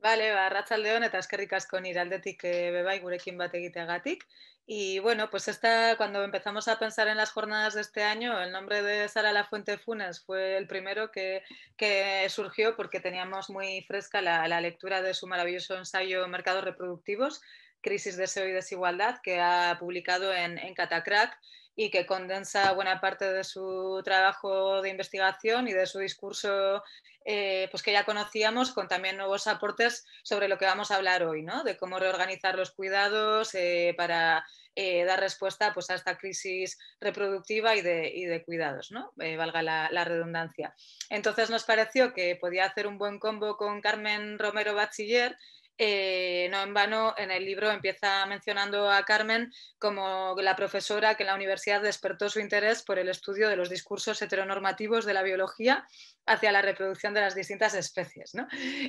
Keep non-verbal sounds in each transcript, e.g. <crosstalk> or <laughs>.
Vale, ba, al eta eskerrik asko que e, gurekin bat egiteagatik. Y bueno, pues esta, cuando empezamos a pensar en las jornadas de este año, el nombre de Sara La Fuente Funes fue el primero que, surgió porque teníamos muy fresca la, lectura de su maravilloso ensayo Mercados Reproductivos, Crisis, Deseo y Desigualdad, que ha publicado en, en Catacrack y que condensa buena parte de su trabajo de investigación y de su discurso eh, pues que ya conocíamos con también nuevos aportes sobre lo que vamos a hablar hoy, ¿no? de cómo reorganizar los cuidados eh, para eh, dar respuesta pues, a esta crisis reproductiva y de, cuidados, ¿no? valga la, redundancia. Entonces nos pareció que podía hacer un buen combo con Carmen Romero Bachiller eh, no en vano en el libro empieza mencionando a Carmen como la profesora que en la universidad despertó su interés por el estudio de los discursos heteronormativos de la biología hacia la reproducción de las distintas especies,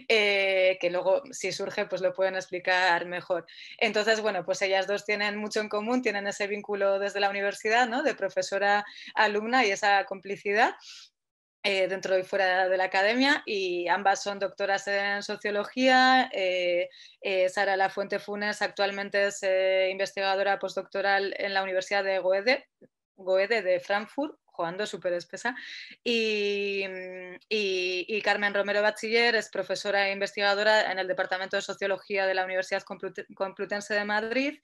eh, que luego si surge pues lo pueden explicar mejor. Entonces, bueno, pues ellas dos tienen mucho en común, tienen ese vínculo desde la universidad, de profesora-alumna y esa complicidad. Eh, dentro y fuera de la academia y ambas son doctoras en sociología. Eh, eh, Sara Lafuente Funes actualmente es eh, investigadora postdoctoral en la Universidad de Goede, Goede de Frankfurt, jugando súper espesa. Mm, y, y, Carmen Romero Bachiller es profesora e investigadora en el Departamento de Sociología de la Universidad Complutense de Madrid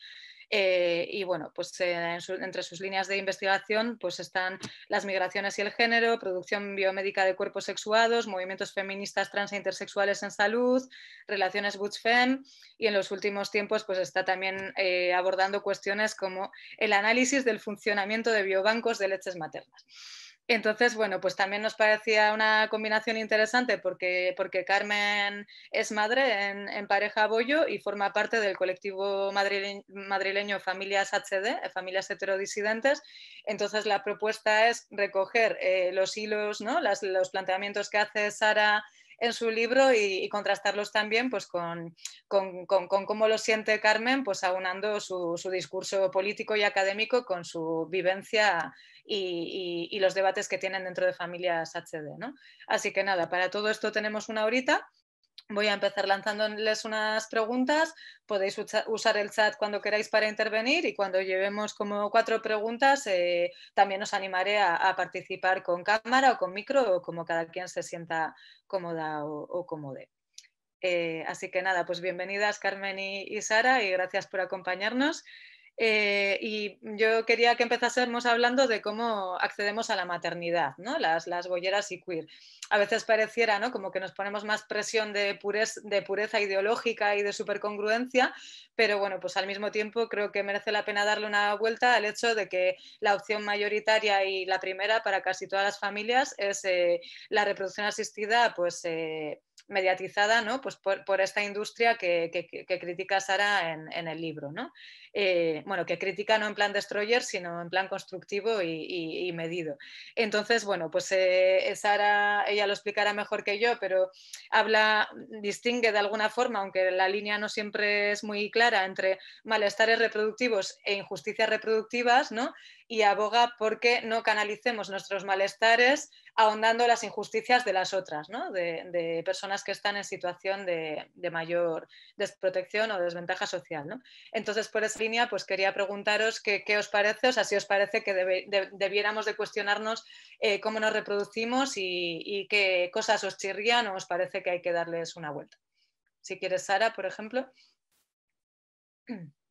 eh, y bueno, pues eh, entre sus líneas de investigación pues están las migraciones y el género, producción biomédica de cuerpos sexuados, movimientos feministas trans e intersexuales en salud, relaciones butch y en los últimos tiempos pues está también eh, abordando cuestiones como el análisis del funcionamiento de biobancos de leches maternas. Entonces, bueno, pues también nos parecía una combinación interesante porque, Carmen es madre en, pareja Bollo y forma parte del colectivo madrileño, Familias HD, eh, Familias Heterodisidentes. Entonces, la propuesta es recoger eh, los hilos, ¿no? los planteamientos que hace Sara en su libro y, contrastarlos también pues, con, cómo lo siente Carmen, pues aunando su, discurso político y académico con su vivencia y, los debates que tienen dentro de familias HD. ¿no? Así que nada, para todo esto tenemos una horita Voy a empezar lanzándoles unas preguntas. Podéis usar el chat cuando queráis para intervenir y cuando llevemos como cuatro preguntas eh, también os animaré a, participar con cámara o con micro o como cada quien se sienta cómoda o, o cómode. Eh, así que nada, pues bienvenidas Carmen y Sara y gracias por acompañarnos. Eh, y yo quería que empezásemos hablando de cómo accedemos a la maternidad, ¿no? las, las bolleras y queer. A veces pareciera ¿no? como que nos ponemos más presión de, de pureza ideológica y de supercongruencia, pero bueno, pues al mismo tiempo creo que merece la pena darle una vuelta al hecho de que la opción mayoritaria y la primera para casi todas las familias es eh, la reproducción asistida pues, eh, mediatizada pues, por, por, esta industria que, critica Sara en, el libro. ¿no? Eh, bueno, que critica no en plan destroyer, sino en plan constructivo y, medido. Entonces, bueno, pues eh, Sara, ella lo explicará mejor que yo, pero habla, distingue de alguna forma, aunque la línea no siempre es muy clara, entre malestares reproductivos e injusticias reproductivas, ¿no? y aboga porque no canalicemos nuestros malestares ahondando las injusticias de las otras, de, personas que están en situación de, mayor desprotección o desventaja social. Entonces, por esa línea, pues quería preguntaros qué os parece, o sea, si os parece que debiéramos de cuestionarnos eh, cómo nos reproducimos y, y qué cosas os chirrían o os parece que hay que darles una vuelta. Si quieres, Sara, por ejemplo. <clears throat>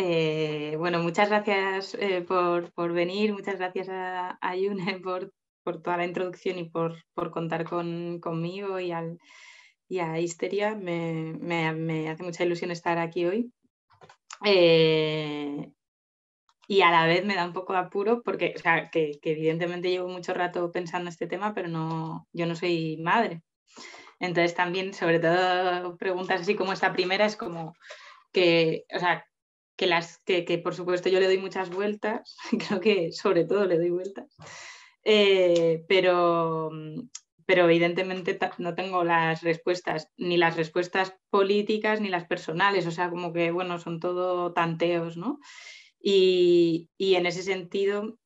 Eh, bueno, muchas gracias eh, por, venir, muchas gracias a, a Yune <laughs> por, toda la introducción y por, contar conmigo y, al, a Histeria. Me, hace mucha ilusión estar aquí hoy. Eh, y a la vez me da un poco de apuro porque, sea, evidentemente llevo mucho rato pensando este tema, pero no, yo no soy madre. Entonces también, sobre todo, preguntas así como esta primera es como que, o sea, que, las, que, por supuesto yo le doy muchas vueltas, <laughs> creo que sobre todo le doy vueltas, eh, pero, evidentemente no tengo las respuestas, ni las respuestas políticas ni las personales, o sea, como que, bueno, son todo tanteos, ¿no? Y, en ese sentido,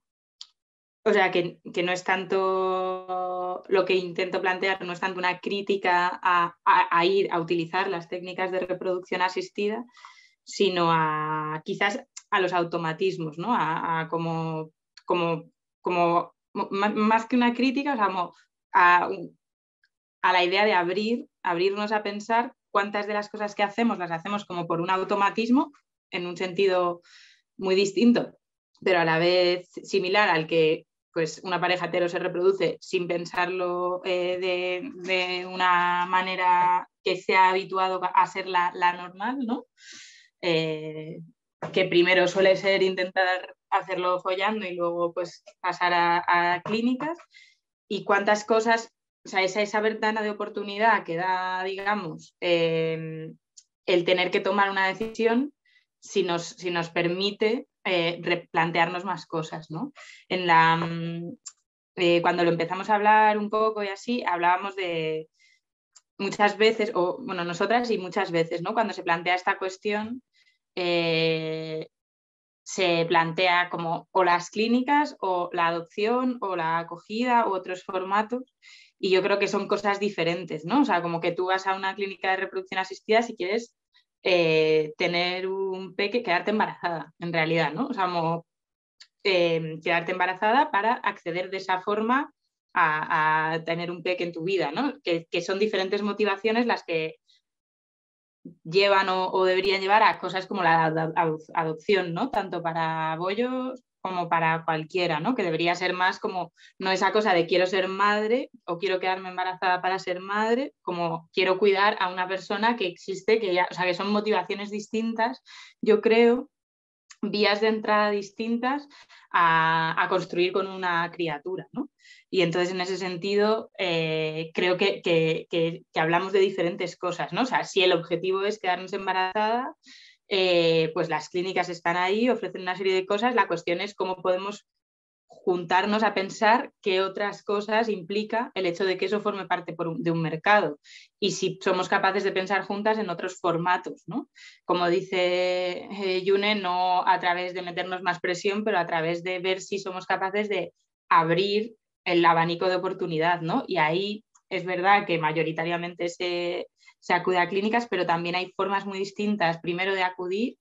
o sea, que, no es tanto lo que intento plantear, no es tanto una crítica a ir a utilizar las técnicas de reproducción asistida, sino a quizás a los automatismos, ¿no? A, como, como, como más, que una crítica, a, la idea de abrir, abrirnos a pensar cuántas de las cosas que hacemos las hacemos como por un automatismo en un sentido muy distinto, pero a la vez similar al que pues una pareja hetero se reproduce sin pensarlo eh, de, una manera que se ha habituado a ser la, la normal, ¿no? Eh, que primero suele ser intentar hacerlo follando y luego pues pasar a, clínicas y cuántas cosas, o sea, esa, esa ventana de oportunidad que da, digamos, em, el tener que tomar una decisión, si nos, si nos permite eh, replantearnos más cosas, ¿no? En la, mm, eh, cuando lo empezamos a hablar un poco y así, hablábamos de muchas veces, o bueno, nosotras y muchas veces, ¿no? Cuando se plantea esta cuestión, eh, se plantea como o las clínicas o la adopción o la acogida u otros formatos. Y yo creo que son cosas diferentes, ¿no? O sea, como que tú vas a una clínica de reproducción asistida si quieres eh, tener un peque, quedarte embarazada, en realidad, ¿no? O sea, como, eh, quedarte embarazada para acceder de esa forma a, tener un peque en tu vida, ¿no? que son diferentes motivaciones las que llevan o, deberían llevar a cosas como la adopción, ¿no? Tanto para bollos como para cualquiera, ¿no? Que debería ser más como no esa cosa de quiero ser madre o quiero quedarme embarazada para ser madre, como quiero cuidar a una persona que existe, que ya, o sea, que son motivaciones distintas, yo creo, vías de entrada distintas a, construir con una criatura. Y entonces, en ese sentido, eh, creo que, que, hablamos de diferentes cosas. ¿no? O si el objetivo es quedarnos embarazada, eh, pues las clínicas están ahí, ofrecen una serie de cosas. La cuestión es cómo podemos juntarnos a pensar qué otras cosas implica el hecho de que eso forme parte de un mercado y si somos capaces de pensar juntas en otros formatos, Como dice eh, Yune, no a través de meternos más presión, pero a través de ver si somos capaces de abrir el abanico de oportunidad, ¿no? Y ahí es verdad que mayoritariamente se, se acude a clínicas, pero también hay formas muy distintas, primero de acudir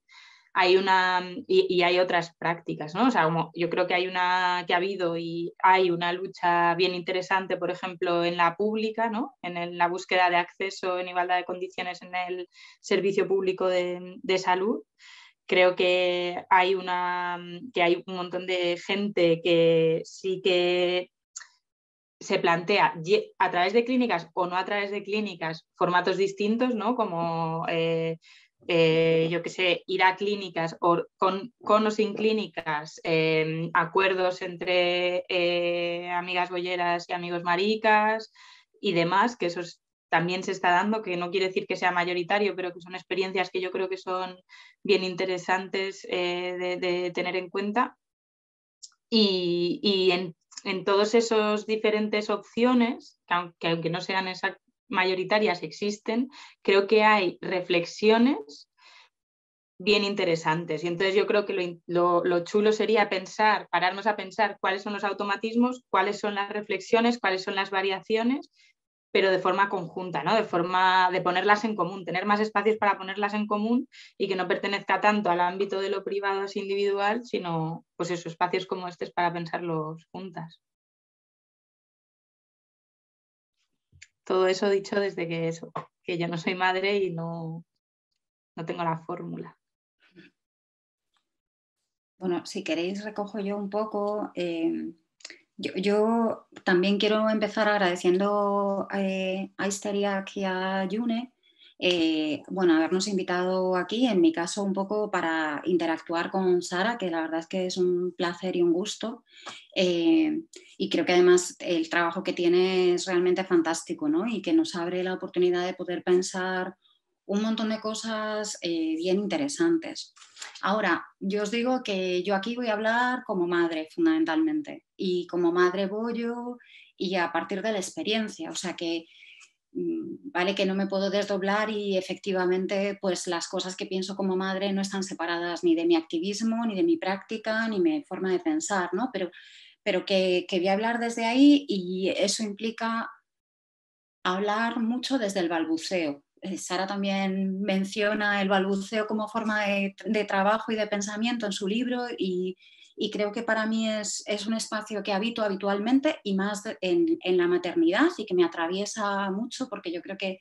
hay una mm, y, hay otras prácticas, ¿no? yo creo que hay una que ha habido y hay una lucha bien interesante, por ejemplo, en la pública, En la búsqueda de acceso en igualdad de condiciones en el servicio público de, salud. Creo que hay una mm, que hay un montón de gente que sí que se plantea a través de clínicas o no a través de clínicas formatos distintos, ¿no? Como eh, eh, yo que sé, ir a clínicas o con, con o sin clínicas, em, acuerdos entre eh, amigas bolleras y amigos maricas y demás, que eso también se está dando, que no quiere decir que sea mayoritario, pero que son experiencias que yo creo que son bien interesantes eh, de, tener en cuenta. Y, en, en todas esas diferentes opciones, que aunque, aunque no sean exactas, mayoritarias existen, creo que hay reflexiones bien interesantes. Y entonces yo creo que lo, chulo sería pensar, pararnos a pensar cuáles son los automatismos, cuáles son las reflexiones, cuáles son las variaciones, pero de forma conjunta, ¿no? De forma de ponerlas en común, tener más espacios para ponerlas en común y que no pertenezca tanto al ámbito de lo privado es individual, sino pues esos espacios como estos para pensarlos juntas. Todo eso dicho desde que eso, que yo no soy madre y no, tengo la fórmula. Bueno, si queréis recojo yo un poco. Eh, yo, también quiero empezar agradeciendo eh, a Isteria y a Yune eh, bueno, habernos invitado aquí, en mi caso un poco para interactuar con Sara, que la verdad es que es un placer y un gusto. Eh, y creo que además el trabajo que tiene es realmente fantástico, Y que nos abre la oportunidad de poder pensar un montón de cosas eh, bien interesantes. Ahora, yo os digo que yo aquí voy a hablar como madre fundamentalmente y como madre bollo y a partir de la experiencia, o sea que Mm, vale que no me puedo desdoblar y efectivamente pues las cosas que pienso como madre no están separadas ni de mi activismo, ni de mi práctica, ni mi forma de pensar, ¿no? Pero, pero que, que voy a hablar desde ahí y eso implica hablar mucho desde el balbuceo. Eh, Sara también menciona el balbuceo como forma de, de trabajo y de pensamiento en su libro y, y creo que para mí es, un espacio que habito habitualmente y más en, la maternidad y que me atraviesa mucho porque yo creo que,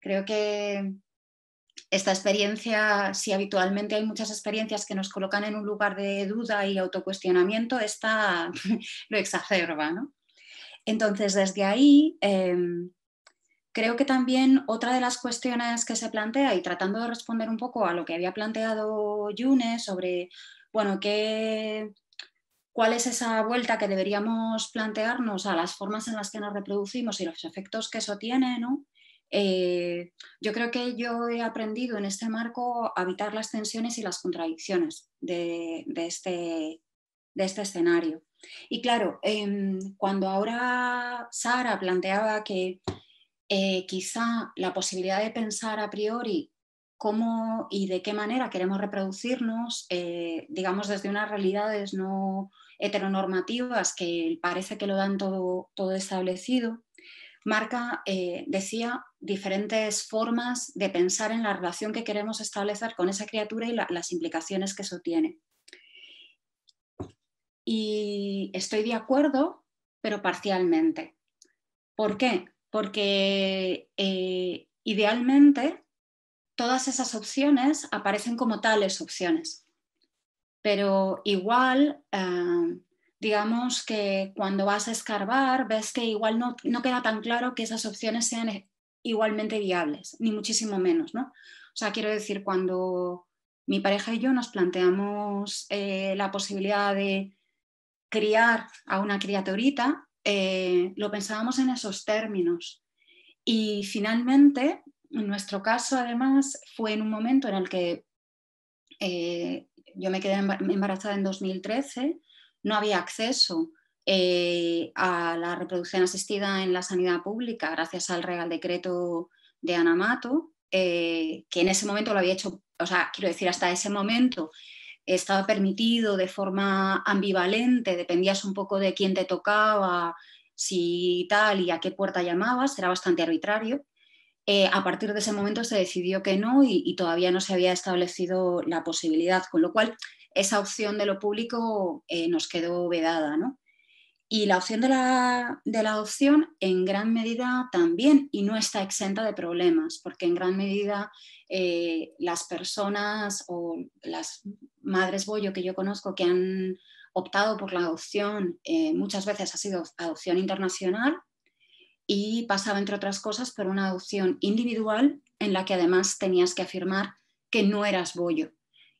creo que esta experiencia, si habitualmente hay muchas experiencias que nos colocan en un lugar de duda y autocuestionamiento, esta <laughs> lo exacerba. ¿no? Entonces, desde ahí... Em, creo que también otra de las cuestiones que se plantea, y tratando de responder un poco a lo que había planteado Yune sobre bueno, ¿cuál es esa vuelta que deberíamos plantearnos a las formas en las que nos reproducimos y los efectos que eso tiene? Eh, yo creo que yo he aprendido en este marco a evitar las tensiones y las contradicciones de, este, de este, escenario. Y claro, em, cuando ahora Sara planteaba que eh, quizá la posibilidad de pensar a priori cómo y de qué manera queremos reproducirnos, eh, digamos, desde unas realidades no heteronormativas que parece que lo dan todo, todo establecido, marca, eh, decía, diferentes formas de pensar en la relación que queremos establecer con esa criatura y las implicaciones que eso tiene. Y estoy de acuerdo, pero parcialmente. ¿Por qué? Porque eh, idealmente todas esas opciones aparecen como tales opciones. Pero igual, eh, digamos que cuando vas a escarbar, ves que igual no, no, queda tan claro que esas opciones sean igualmente viables, ni muchísimo menos, O sea, quiero decir, cuando mi pareja y yo nos planteamos eh, la posibilidad de criar a una criaturita, eh, lo pensábamos en esos términos. Y finalmente en nuestro caso, además, fue en un momento en el que eh, yo me quedé embarazada en 2013, no había acceso eh, a la reproducción asistida en la sanidad pública gracias al Real Decreto de Anamato, eh, que en ese momento lo había hecho, o sea, quiero decir, hasta ese momento estaba permitido de forma ambivalente, dependías un poco de quién te tocaba, si tal y a qué puerta llamabas, era bastante arbitrario. Eh, a partir de ese momento se decidió que no y, todavía no se había establecido la posibilidad, con lo cual esa opción de lo público eh, nos quedó vedada. ¿no? Y la opción de la, de la adopción en gran medida también, y no está exenta de problemas, porque en gran medida eh, las personas o las madres bollo que yo conozco que han optado por la adopción, muchas veces ha sido adopción internacional, y pasaba, entre otras cosas, por una adopción individual en la que además tenías que afirmar que no eras bollo.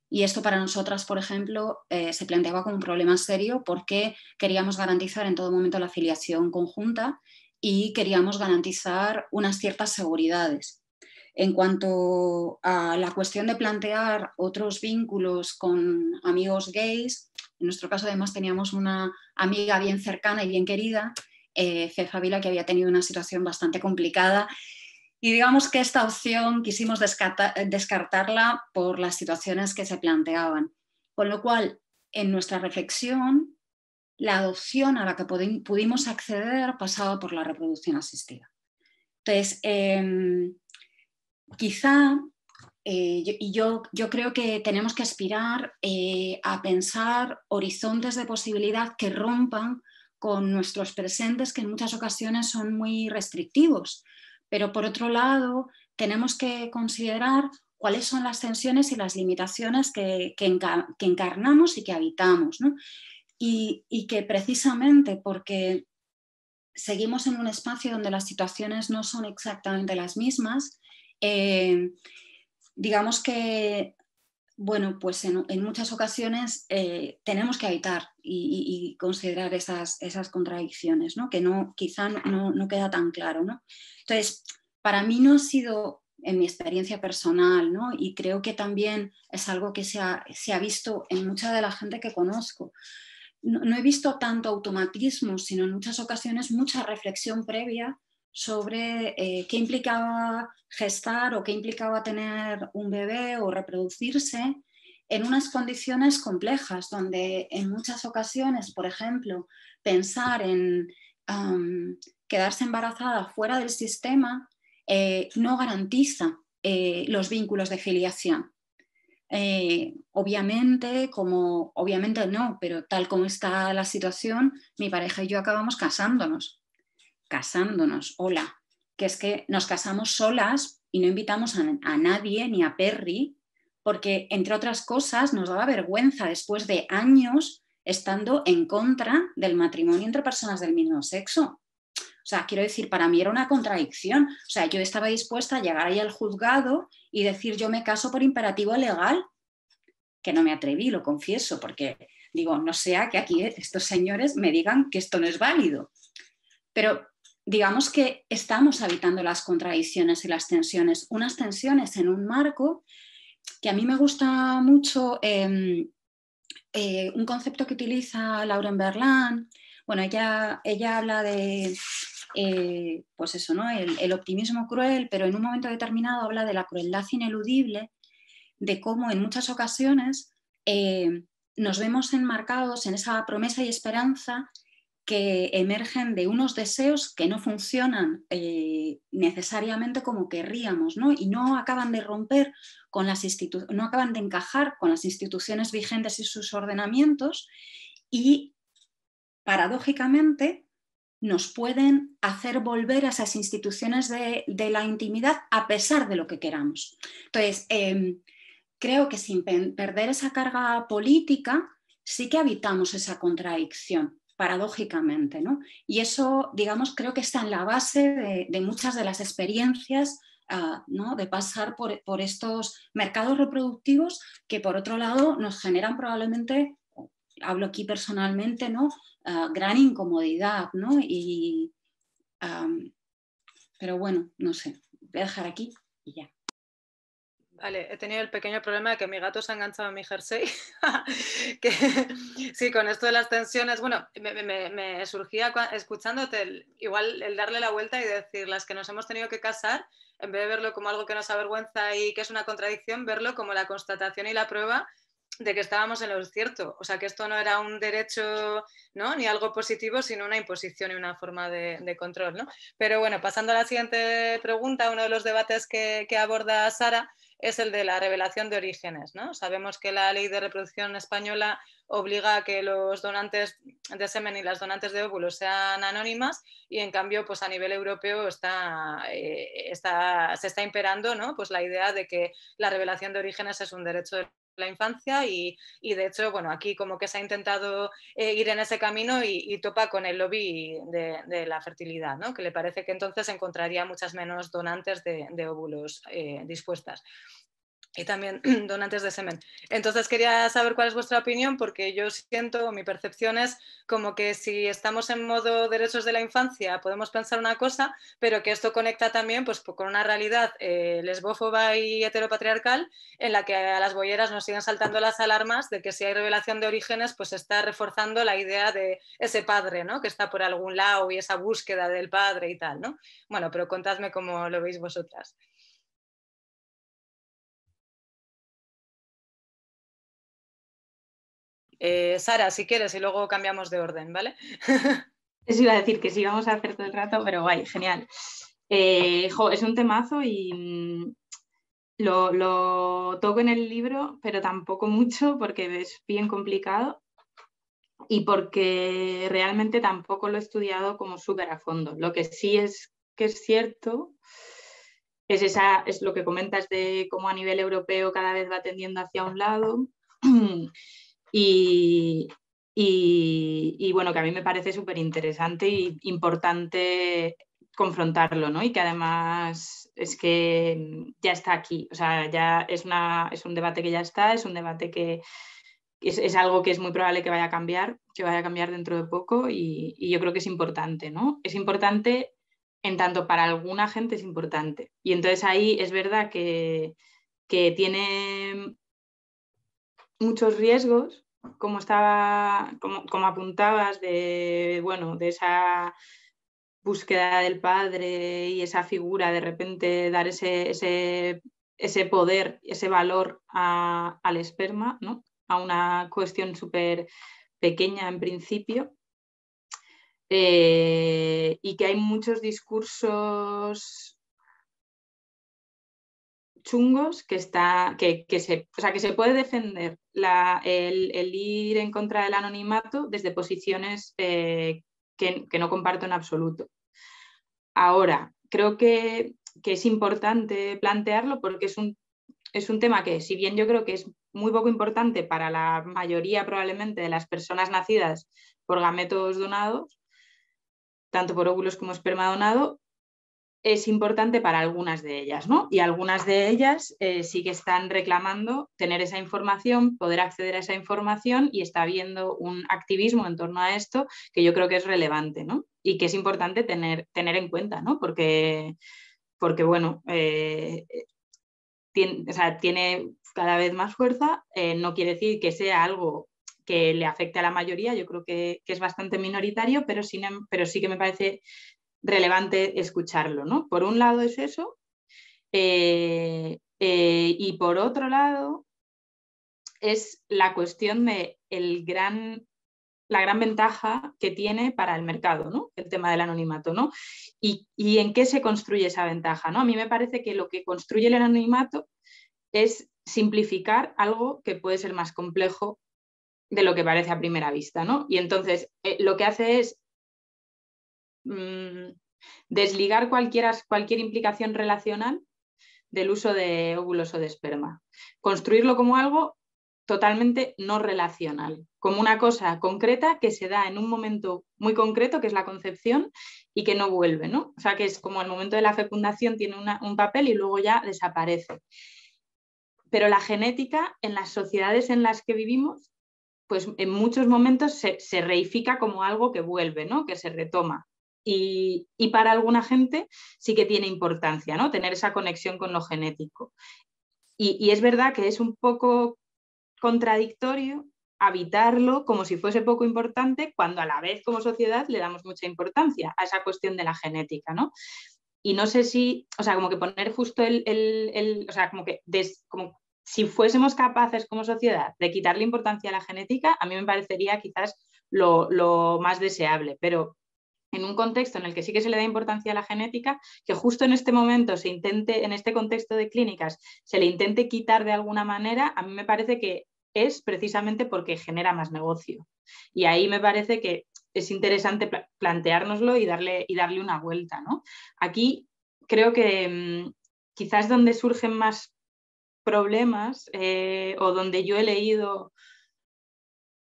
Y esto para nosotras, por ejemplo, eh, se planteaba como un problema serio porque queríamos garantizar en todo momento la afiliación conjunta y queríamos garantizar unas ciertas seguridades. En cuanto a la cuestión de plantear otros vínculos con amigos gays, en nuestro caso además teníamos una amiga bien cercana y bien querida eh, que había tenido una situación bastante complicada. Y digamos que esta opción quisimos descartarla por las situaciones que se planteaban. Con lo cual, en nuestra reflexión, la adopción a la que pudimos acceder pasaba por la reproducción asistida. Entonces, em, quizá, eh, y yo, creo que tenemos que aspirar eh, a pensar horizontes de posibilidad que rompan con nuestros presentes que en muchas ocasiones son muy restrictivos. Pero por otro lado, tenemos que considerar cuáles son las tensiones y las limitaciones que, encarnamos y que habitamos. Y, que precisamente porque seguimos en un espacio donde las situaciones no son exactamente las mismas, eh, digamos que bueno, pues en, muchas ocasiones eh, tenemos que evitar y, considerar esas, contradicciones, ¿no? que no, quizá no, queda tan claro. Entonces, para mí no ha sido en mi experiencia personal, y creo que también es algo que se ha, visto en mucha de la gente que conozco. no, he visto tanto automatismo, sino en muchas ocasiones mucha reflexión previa sobre eh, qué implicaba gestar o qué implicaba tener un bebé o reproducirse en unas condiciones complejas, donde en muchas ocasiones, por ejemplo, pensar en quedarse embarazada fuera del sistema eh, no garantiza eh, los vínculos de filiación. obviamente, como obviamente no, pero tal como está la situación, mi pareja y yo acabamos casándonos casándonos, hola, que es que nos casamos solas y no invitamos a, nadie ni a Perry, porque entre otras cosas nos daba vergüenza después de años estando en contra del matrimonio entre personas del mismo sexo. O sea, quiero decir, para mí era una contradicción. O sea, yo estaba dispuesta a llegar ahí al juzgado y decir yo me caso por imperativo legal, que no me atreví, lo confieso, porque digo, no sea que aquí estos señores me digan que esto no es válido. Pero digamos que estamos habitando las contradicciones y las tensiones, unas tensiones en un marco que a mí me gusta mucho em, eh, un concepto que utiliza Lauren Berlán. Bueno, ella, ella habla de, eh, pues eso, ¿no? el, optimismo cruel, pero en un momento determinado habla de la crueldad ineludible, de cómo en muchas ocasiones eh, nos vemos enmarcados en esa promesa y esperanza que emergen de unos deseos que no funcionan eh, necesariamente como querríamos, Y no acaban de romper con las instituciones, no acaban de encajar con las instituciones vigentes y sus ordenamientos, y paradójicamente nos pueden hacer volver a esas instituciones de, la intimidad a pesar de lo que queramos. Entonces, em, creo que sin perder esa carga política, sí que habitamos esa contradicción paradójicamente. ¿no? Y eso, digamos, creo que está en la base de, muchas de las experiencias ah, de pasar por, estos mercados reproductivos que por otro lado nos generan probablemente, hablo aquí personalmente, ¿no? Ah, gran incomodidad. ¿no? Y, pero bueno, no sé, voy a dejar aquí y ya. Vale, he tenido el pequeño problema de que mi gato se ha enganchado a mi jersey. <laughs> sí, con esto de las tensiones, bueno, me, surgía escuchándote igual el darle la vuelta y decir las que nos hemos tenido que casar, en vez de verlo como algo que nos avergüenza y que es una contradicción, verlo como la constatación y la prueba de que estábamos en lo cierto. O sea, que esto no era un derecho ni algo positivo, sino una imposición y una forma de, control. Pero bueno, pasando a la siguiente pregunta, uno de los debates que, que aborda Sara es el de la revelación de orígenes. ¿no? Sabemos que la ley de reproducción española obliga a que los donantes de semen y las donantes de óvulos sean anónimas y en cambio pues a nivel europeo eh, se está imperando ¿no? pues la idea de que la revelación de orígenes es un derecho de la infancia y, de hecho, bueno, aquí como que se ha intentado eh, ir en ese camino y, topa con el lobby de, la fertilidad, ¿no? que le parece que entonces encontraría muchas menos donantes de, óvulos eh, dispuestas y también <clears throat> donantes de semen. Entonces quería saber cuál es vuestra opinión porque yo siento, mi percepción es como que si estamos en modo derechos de la infancia podemos pensar una cosa, pero que esto conecta también pues, con una realidad eh, lesbófoba y heteropatriarcal en la que a las boyeras nos siguen saltando las alarmas de que si hay revelación de orígenes pues está reforzando la idea de ese padre ¿no? que está por algún lado y esa búsqueda del padre y tal. ¿no? Bueno, pero contadme cómo lo veis vosotras. Eh, Sara, si quieres, y luego cambiamos de orden, ¿vale? <laughs> Es iba a decir que sí, vamos a hacer todo el rato, pero guay, genial. Eh, es un temazo y mm, lo, toco en el libro, pero tampoco mucho porque es bien complicado y porque realmente tampoco lo he estudiado como súper a fondo. Lo que sí es que es cierto es, esa, es lo que comentas de cómo a nivel europeo cada vez va tendiendo hacia un lado. <clears throat> Y, bueno, que a mí me parece súper interesante y importante confrontarlo, ¿no? Y que además es que ya está aquí, o sea, ya es, una, es un debate que ya está, es un debate que es, algo que es muy probable que vaya a cambiar, que vaya a cambiar dentro de poco y, yo creo que es importante, ¿no? Es importante en tanto para alguna gente es importante. Y entonces ahí es verdad que, que tiene muchos riesgos, como estaba, como, apuntabas, de bueno, de esa búsqueda del padre y esa figura, de repente dar ese, ese, ese poder, ese valor al esperma, ¿no? A una cuestión súper pequeña en principio. Eh, y que hay muchos discursos chungos que está que, se, sea, que se puede defender el, ir en contra del anonimato desde posiciones eh, que, no comparto en absoluto. Ahora, creo que, que es importante plantearlo porque es un, es un tema que, si bien yo creo que es muy poco importante para la mayoría probablemente de las personas nacidas por gametos donados, tanto por óvulos como esperma donado, es importante para algunas de ellas, ¿no? Y algunas de ellas eh, sí que están reclamando tener esa información, poder acceder a esa información y está habiendo un activismo en torno a esto que yo creo que es relevante, ¿no? Y que es importante tener, tener en cuenta, ¿no? Porque, porque bueno, eh, eh, tiene, tiene, cada vez más fuerza, no quiere decir que sea algo que le afecte a la mayoría, yo creo que, es bastante minoritario, pero, em, pero sí que me parece relevante escucharlo, ¿no? Por un lado es eso, eh, eh, y por otro lado es la cuestión de el gran, la gran ventaja que tiene para el mercado, ¿no? El tema del anonimato, ¿no? Y, en qué se construye esa ventaja, ¿no? A mí me parece que lo que construye el anonimato es simplificar algo que puede ser más complejo de lo que parece a primera vista, ¿no? Y entonces eh, lo que hace es Mm, desligar cualquier, cualquier implicación relacional del uso de óvulos o de esperma. Construirlo como algo totalmente no relacional, como una cosa concreta que se da en un momento muy concreto, que es la concepción, y que no vuelve, ¿no? O sea, que es como el momento de la fecundación tiene un papel y luego ya desaparece. Pero la genética en las sociedades en las que vivimos, pues en muchos momentos se, se reifica como algo que vuelve, ¿no? Que se retoma y, para alguna gente sí que tiene importancia, ¿no? Tener esa conexión con lo genético. Y, es verdad que es un poco contradictorio habitarlo como si fuese poco importante cuando a la vez como sociedad le damos mucha importancia a esa cuestión de la genética, ¿no? Y no sé si, o sea, como que poner justo el, el, o sea, como que como si fuésemos capaces como sociedad de quitarle importancia a la genética, a mí me parecería quizás lo, lo, más deseable, pero en un contexto en el que sí que se le da importancia a la genética, que justo en este momento se intente, en este contexto de clínicas, se le intente quitar de alguna manera, a mí me parece que es precisamente porque genera más negocio. Y ahí me parece que es interesante planteárnoslo y darle, y darle una vuelta. Aquí creo que mm, quizás donde surgen más problemas eh, o donde yo he leído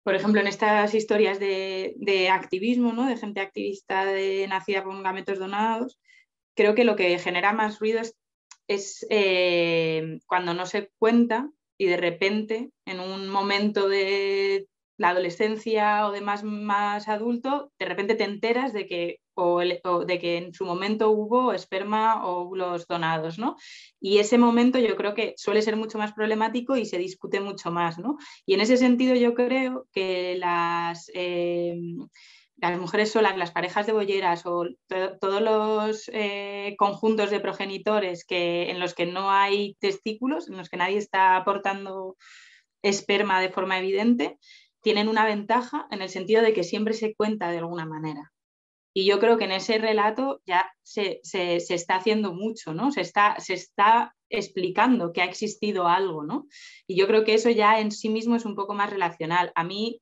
por ejemplo, en estas historias de, activismo, ¿no? de gente activista de, nacida con gametos donados, creo que lo que genera más ruido es, eh, cuando no se cuenta y de repente, en un momento de la adolescencia o de más, más adulto, de repente te enteras de que o, de que en su momento hubo esperma o los donados, ¿no? Y ese momento yo creo que suele ser mucho más problemático y se discute mucho más, ¿no? Y en ese sentido yo creo que las... Eh, las mujeres solas, las parejas de bolleras o todos los eh, conjuntos de progenitores que, en los que no hay testículos, en los que nadie está aportando esperma de forma evidente, tienen una ventaja en el sentido de que siempre se cuenta de alguna manera. Y yo creo que en ese relato ya se, está haciendo mucho, ¿no? Se está, se está explicando que ha existido algo, ¿no? Y yo creo que eso ya en sí mismo es un poco más relacional. A mí,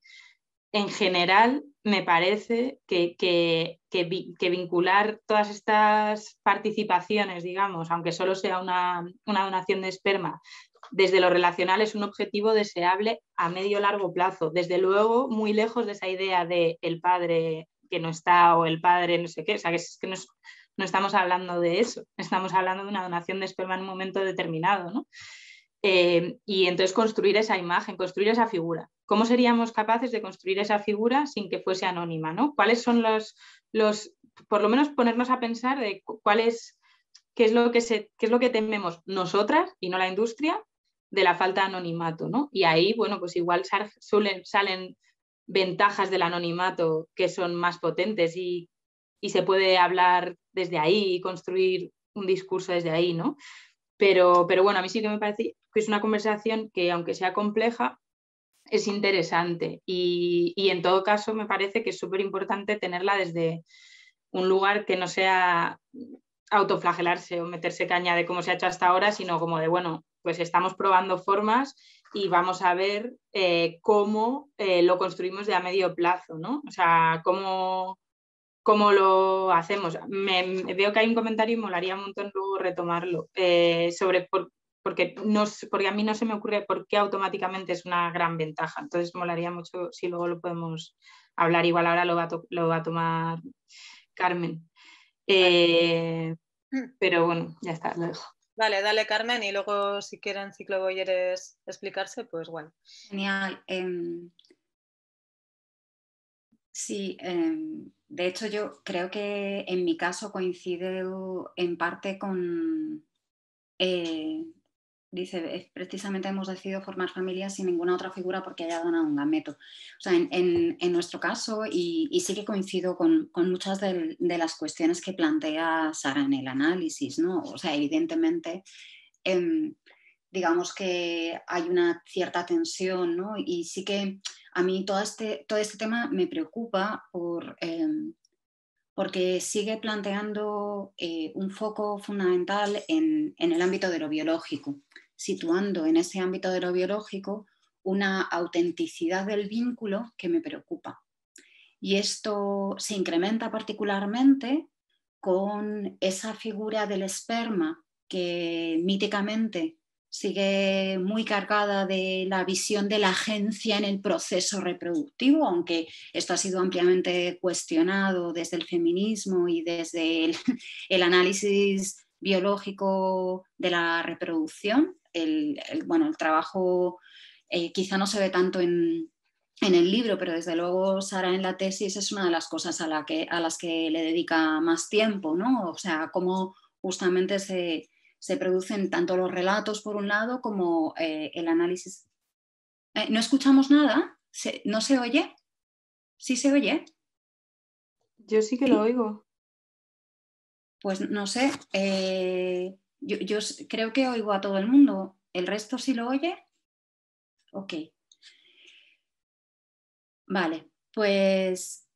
en general, me parece que, que, vincular todas estas participaciones, digamos, aunque solo sea una, una donación de esperma, desde lo relacional es un objetivo deseable a medio largo plazo. Desde luego, muy lejos de esa idea de el padre que no está o el padre, no sé qué. O sea, que es que no, estamos hablando de eso, estamos hablando de una donación de esperma en un momento determinado, ¿no? Eh, y entonces construir esa imagen, construir esa figura. ¿Cómo seríamos capaces de construir esa figura sin que fuese anónima? ¿no? ¿Cuáles son los, los, por lo menos ponernos a pensar de cuál es, qué es lo que, se, qué es lo que tememos nosotras y no la industria de la falta de anonimato? ¿no? Y ahí, bueno, pues igual salen ventajas del anonimato que son más potentes y, se puede hablar desde ahí y construir un discurso desde ahí, ¿no? Pero, bueno, a mí sí que me parece que es una conversación que, aunque sea compleja, es interesante y, y en todo caso me parece que es súper importante tenerla desde un lugar que no sea autoflagelarse o meterse caña de cómo se ha hecho hasta ahora, sino como de, bueno, pues estamos probando formas y vamos a ver eh, cómo eh, lo construimos de a medio plazo, ¿no? O sea, cómo, lo hacemos. veo que hay un comentario y molaría un montón luego retomarlo eh, sobre porque, no, porque a mí no se me ocurre por qué automáticamente es una gran ventaja. Entonces, molaría mucho si luego lo podemos hablar. Igual ahora lo va lo va a tomar Carmen. Mm. pero bueno, ya está, lo dejo. Vale, dale Carmen y luego si quieren Boyeres explicarse, pues bueno. Genial. Em, sí, em, de hecho yo creo que en mi caso coincide en parte con eh, dice, precisamente hemos decidido formar familias sin ninguna otra figura porque haya donado un gameto. O sea, en, nuestro caso, y, sí que coincido con, muchas de, las cuestiones que plantea Sara en el análisis, ¿no? O sea, evidentemente, em, digamos que hay una cierta tensión, ¿no? Y sí que a mí todo este, todo este tema me preocupa por... Em, porque sigue planteando eh, un foco fundamental en, en, el ámbito de lo biológico, situando en ese ámbito de lo biológico una autenticidad del vínculo que me preocupa. Y esto se incrementa particularmente con esa figura del esperma que míticamente sigue muy cargada de la visión de la agencia en el proceso reproductivo, aunque esto ha sido ampliamente cuestionado desde el feminismo y desde el, <laughs> análisis biológico de la reproducción. El, bueno, el trabajo eh, quizá no se ve tanto en, el libro, pero desde luego Sara en la tesis es una de las cosas a, a las que le dedica más tiempo, ¿no? O sea, cómo justamente se, se producen tanto los relatos por un lado como eh, el análisis. Eh, ¿No escuchamos nada? ¿No se oye? ¿Sí se oye? Yo sí que lo oigo. Pues no sé, eh, yo, yo creo que oigo a todo el mundo. ¿El resto sí lo oye? Ok. Vale, pues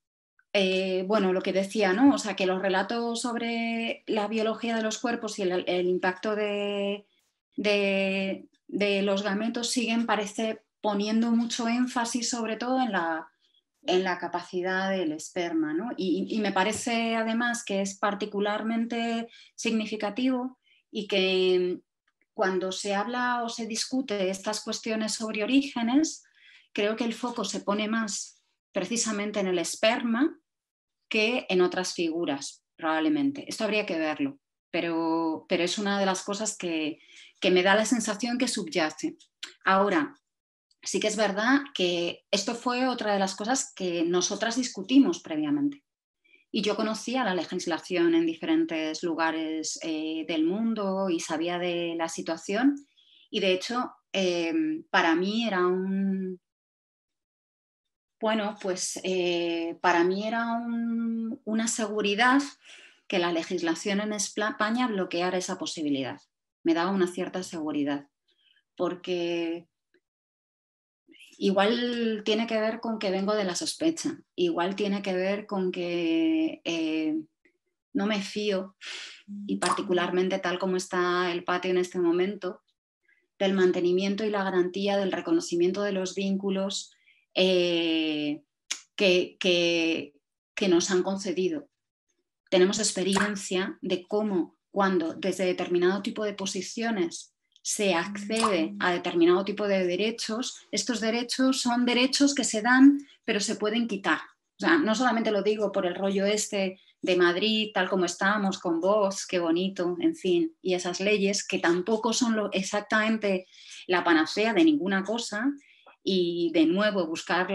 eh, bueno, lo que decía, ¿no? O sea, que los relatos sobre la biología de los cuerpos y el, impacto de, los gametos siguen, parece, poniendo mucho énfasis sobre todo en la, capacidad del esperma, ¿no? y me parece además que es particularmente significativo y que cuando se habla o se discute estas cuestiones sobre orígenes, creo que el foco se pone más precisamente en el esperma que en otras figuras, probablemente. Esto habría que verlo, pero, pero es una de las cosas que, que me da la sensación que subyace. Ahora, sí que es verdad que esto fue otra de las cosas que nosotras discutimos previamente. Y yo conocía la legislación en diferentes lugares eh, del mundo y sabía de la situación. Y de hecho, eh, para mí era un, bueno, pues eh, para mí era una seguridad que la legislación en España bloqueara esa posibilidad. Me daba una cierta seguridad, porque igual tiene que ver con que vengo de la sospecha, igual tiene que ver con que eh, no me fío, y mm. particularmente tal como está el patio en este momento, del mantenimiento y la garantía del reconocimiento de los vínculos eh, que, que, nos han concedido. Tenemos experiencia de cómo cuando desde determinado tipo de posiciones se accede a determinado tipo de derechos, estos derechos son derechos que se dan, pero se pueden quitar. O sea, no solamente lo digo por el rollo este de Madrid, tal como estamos, con vos, qué bonito, en fin, y esas leyes que tampoco son exactamente la panacea de ninguna cosa y de nuevo buscar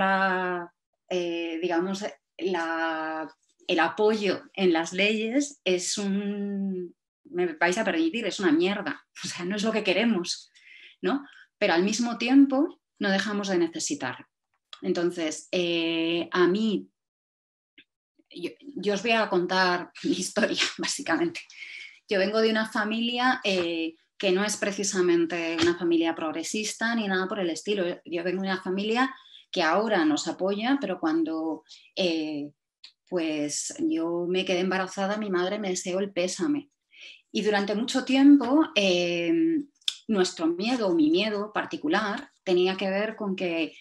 eh, digamos, el apoyo en las leyes es un, me vais a permitir, es una mierda, <laughs> o sea, no es lo que queremos, ¿no? Pero al mismo tiempo no dejamos de necesitar. Entonces, eh, a mí, yo, os voy a contar <laughs> mi historia, <laughs> básicamente. Yo vengo de una familia eh, que no es precisamente una familia progresista ni nada por el estilo. Yo vengo de una familia que ahora nos apoya, pero cuando eh, pues yo me quedé embarazada, mi madre me deseó el pésame. Y durante mucho tiempo em, nuestro miedo, mi miedo particular, tenía que ver con que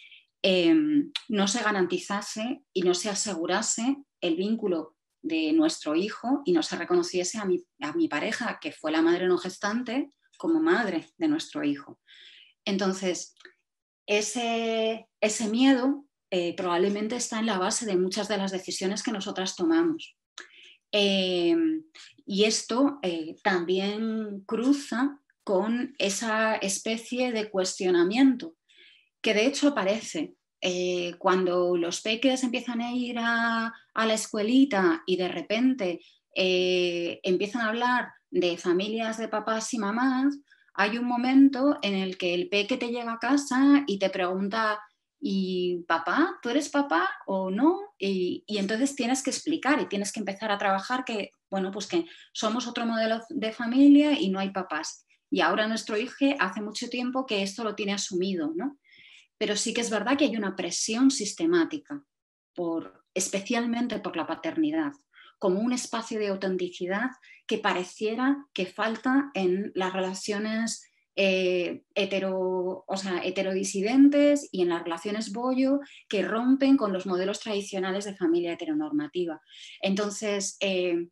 em, no se garantizase y no se asegurase el vínculo de nuestro hijo y no se reconociese a mi, a mi, pareja, que fue la madre no gestante, como madre de nuestro hijo. Entonces, ese, ese miedo eh, probablemente está en la base de muchas de las decisiones que nosotras tomamos. Eh, y esto eh, también cruza con esa especie de cuestionamiento que de hecho aparece cuando los peques empiezan a ir a, la escuelita y de repente empiezan a hablar de familias de papás y mamás, hay un momento en el que el peque te llega a casa y te pregunta, ¿y papá? ¿Tú eres papá o no? Y, entonces tienes que explicar y tienes que empezar a trabajar que, bueno, pues que somos otro modelo de familia y no hay papás. Y ahora nuestro hijo hace mucho tiempo que esto lo tiene asumido, ¿no? Pero sí que es verdad que hay una presión sistemática, por, especialmente por la paternidad como un espacio de autenticidad que pareciera que falta en las relaciones eh, hetero, o heterodisidentes y en las relaciones bollo que rompen con los modelos tradicionales de familia heteronormativa. Entonces, eh,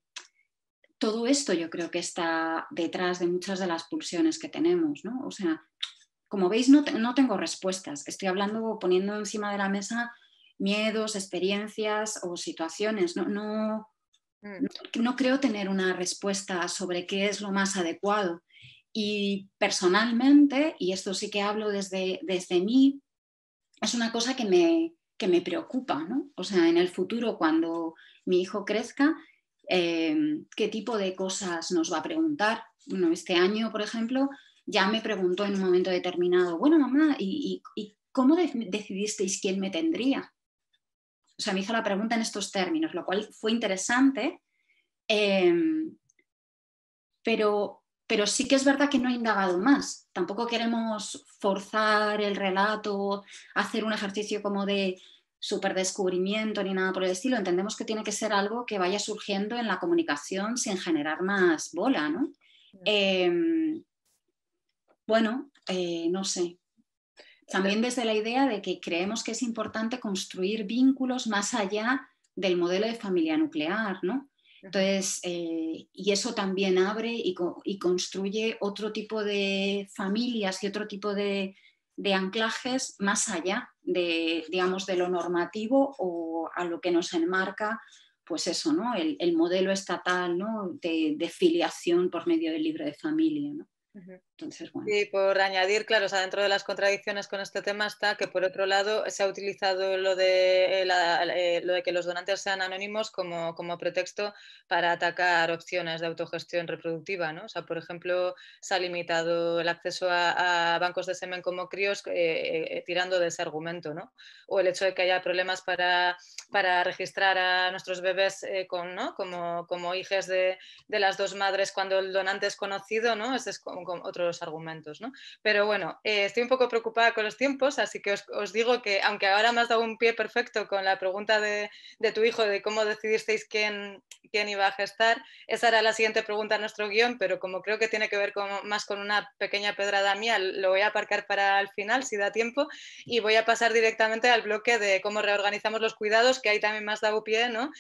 todo esto yo creo que está detrás de muchas de las pulsiones que tenemos, O sea, como veis, no, no tengo respuestas. Estoy hablando, poniendo encima de la mesa miedos, experiencias o situaciones. no, Mm. No creo tener una respuesta sobre qué es lo más adecuado. Y personalmente, y esto sí que hablo desde, mí, es una cosa que me, preocupa, ¿no? O sea, en el futuro, cuando mi hijo crezca, eh, ¿qué tipo de cosas nos va a preguntar? Bueno, este año, por ejemplo, ya me preguntó en un momento determinado, bueno, mamá, ¿y, cómo decidisteis quién me tendría? o sea, me hizo la pregunta en estos términos, lo cual fue interesante, em, pero, pero sí que es verdad que no he indagado más. Tampoco queremos forzar el relato, hacer un ejercicio como de superdescubrimiento ni nada por el estilo. Entendemos que tiene que ser algo que vaya surgiendo en la comunicación sin generar más bola, ¿no? Em, bueno, eh, no sé, también desde la idea de que creemos que es importante construir vínculos más allá del modelo de familia nuclear, ¿no? Entonces, eh, y eso también abre y, construye otro tipo de familias y otro tipo de, anclajes más allá de, digamos, de lo normativo o a lo que nos enmarca, pues eso, ¿no? El, modelo estatal, ¿no? De, filiación por medio del libro de familia, ¿no? Entonces, Y por añadir, claro, o dentro de las contradicciones con este tema está que por otro lado se ha utilizado lo de, eh, lo de que los donantes sean anónimos como, como, pretexto para atacar opciones de autogestión reproductiva, ¿no? O sea, por ejemplo, se ha limitado el acceso a, bancos de semen como críos eh, eh, tirando de ese argumento, ¿no? O el hecho de que haya problemas para, para registrar a nuestros bebés con, como, como hijas de, de, las dos madres cuando el donante es conocido, ¿no? Ese es como otro los argumentos, ¿no? Pero bueno, eh, estoy un poco preocupada con los tiempos, así que os, digo que aunque ahora me has dado un pie perfecto con la pregunta de, tu hijo de cómo decidisteis quién, quién, iba a gestar, esa era la siguiente pregunta en nuestro guión, pero como creo que tiene que ver más con una pequeña pedrada mía, lo voy a aparcar para el final, si da tiempo, y voy a pasar directamente al bloque de cómo reorganizamos los cuidados, que ahí también me has dado pie, ¿no?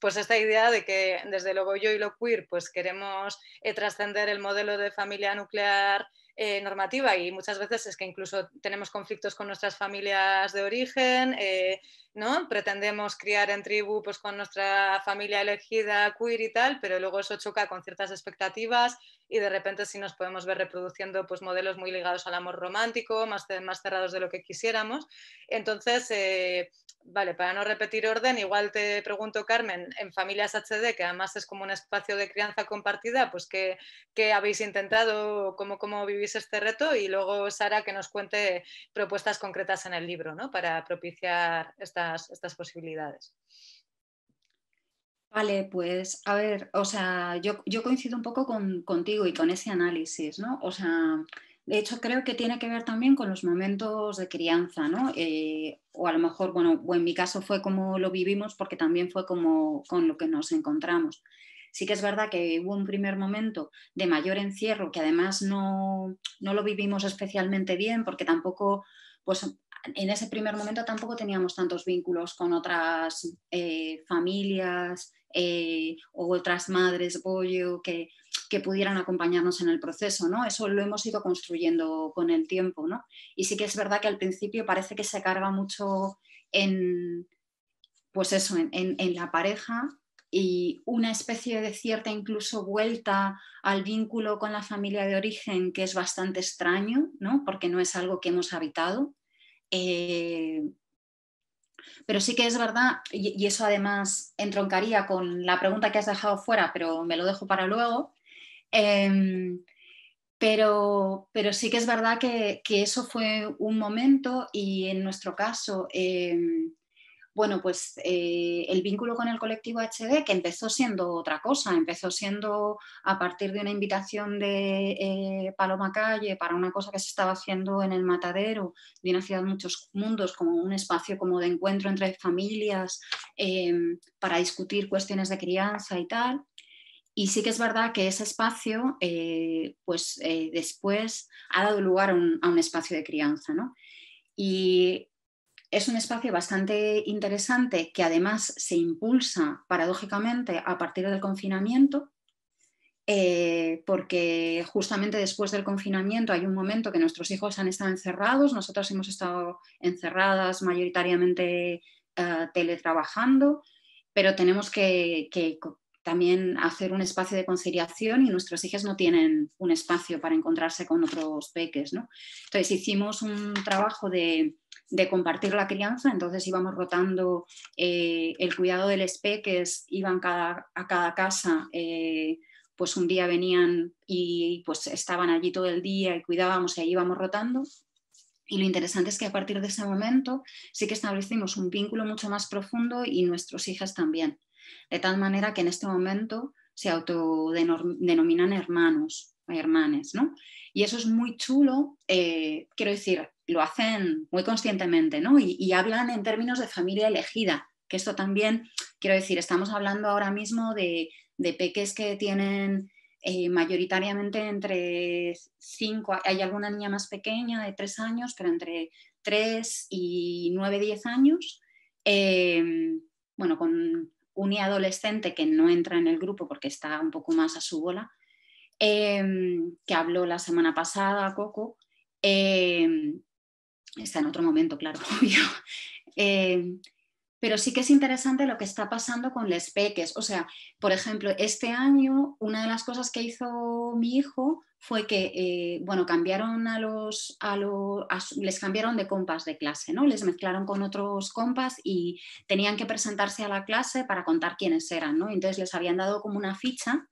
pues esta idea de que desde luego yo y lo queer pues queremos eh, trascender el modelo de familia nuclear eh, normativa y muchas veces es que incluso tenemos conflictos con nuestras familias de origen, eh, ¿no? Pretendemos criar en tribu pues, con nuestra familia elegida, queer y tal, pero luego eso choca con ciertas expectativas y de repente sí nos podemos ver reproduciendo pues, modelos muy ligados al amor romántico, más, más cerrados de lo que quisiéramos. Entonces, eh, vale, para no repetir orden, igual te pregunto, Carmen, en Familias HD, que además es como un espacio de crianza compartida, pues ¿qué, qué habéis intentado? ¿Cómo, ¿Cómo vivís este reto? Y luego, Sara, que nos cuente propuestas concretas en el libro, ¿no? Para propiciar esta posibilidades. Vale, pues a ver, o sea, yo, coincido un poco contigo y con ese análisis, ¿no? O sea, de hecho creo que tiene que ver también con los momentos de crianza, ¿no? Eh, o a lo mejor, bueno, en mi caso fue como lo vivimos porque también fue como con lo que nos encontramos. Sí que es verdad que hubo un primer momento de mayor encierro que además no, no lo vivimos especialmente bien porque tampoco, pues en ese primer momento tampoco teníamos tantos vínculos con otras eh, familias eh, o otras madres bollo que, que, pudieran acompañarnos en el proceso, ¿no? Eso lo hemos ido construyendo con el tiempo, ¿no? Y sí que es verdad que al principio parece que se carga mucho en, pues eso, en la pareja y una especie de cierta incluso vuelta al vínculo con la familia de origen que es bastante extraño, ¿no? Porque no es algo que hemos habitado eh, pero sí que es verdad, y, eso además entroncaría con la pregunta que has dejado fuera, pero me lo dejo para luego. Em, pero, pero, sí que es verdad que, que, eso fue un momento y en nuestro caso em, bueno, pues eh, el vínculo con el colectivo HD, que empezó siendo otra cosa, empezó siendo a partir de una invitación de eh, Paloma Calle para una cosa que se estaba haciendo en el Matadero, de una ciudad de muchos mundos, como un espacio como de encuentro entre familias eh, para discutir cuestiones de crianza y tal. Y sí que es verdad que ese espacio, pues después ha dado lugar a un, espacio de crianza, ¿no? Y es un espacio bastante interesante que además se impulsa paradójicamente a partir del confinamiento, eh, porque justamente después del confinamiento hay un momento que nuestros hijos han estado encerrados, nosotros hemos estado encerradas mayoritariamente eh, teletrabajando, pero tenemos que, también hacer un espacio de conciliación y nuestros hijos no tienen un espacio para encontrarse con otros peques. Entonces hicimos un trabajo de de compartir la crianza, entonces íbamos rotando eh, el cuidado del espe... que iban cada, a cada casa, eh, pues un día venían y pues estaban allí todo el día y cuidábamos y ahí íbamos rotando. Y lo interesante es que a partir de ese momento sí que establecimos un vínculo mucho más profundo y nuestros hijas también. De tal manera que en este momento se autodenominan hermanos, hermanes, ¿no? Y eso es muy chulo, eh, quiero decir, lo hacen muy conscientemente, ¿no? Y, hablan en términos de familia elegida, que esto también, quiero decir, estamos hablando ahora mismo de, de peques que tienen eh, mayoritariamente entre 5, hay alguna niña más pequeña de tres años, pero entre 3 y 9, 10 años, em, bueno, con un adolescente que no entra en el grupo porque está un poco más a su bola, em, que habló la semana pasada, Coco, eh, está en otro momento, claro, <laughs> obvio. Em, pero sí que es interesante lo que está pasando con les peques. O sea, por ejemplo, este año una de las cosas que hizo mi hijo fue que, eh, bueno, cambiaron a los, a los les cambiaron de compas de clase, ¿no? Les mezclaron con otros compas y tenían que presentarse a la clase para contar quiénes eran, ¿no? Entonces les habían dado como una ficha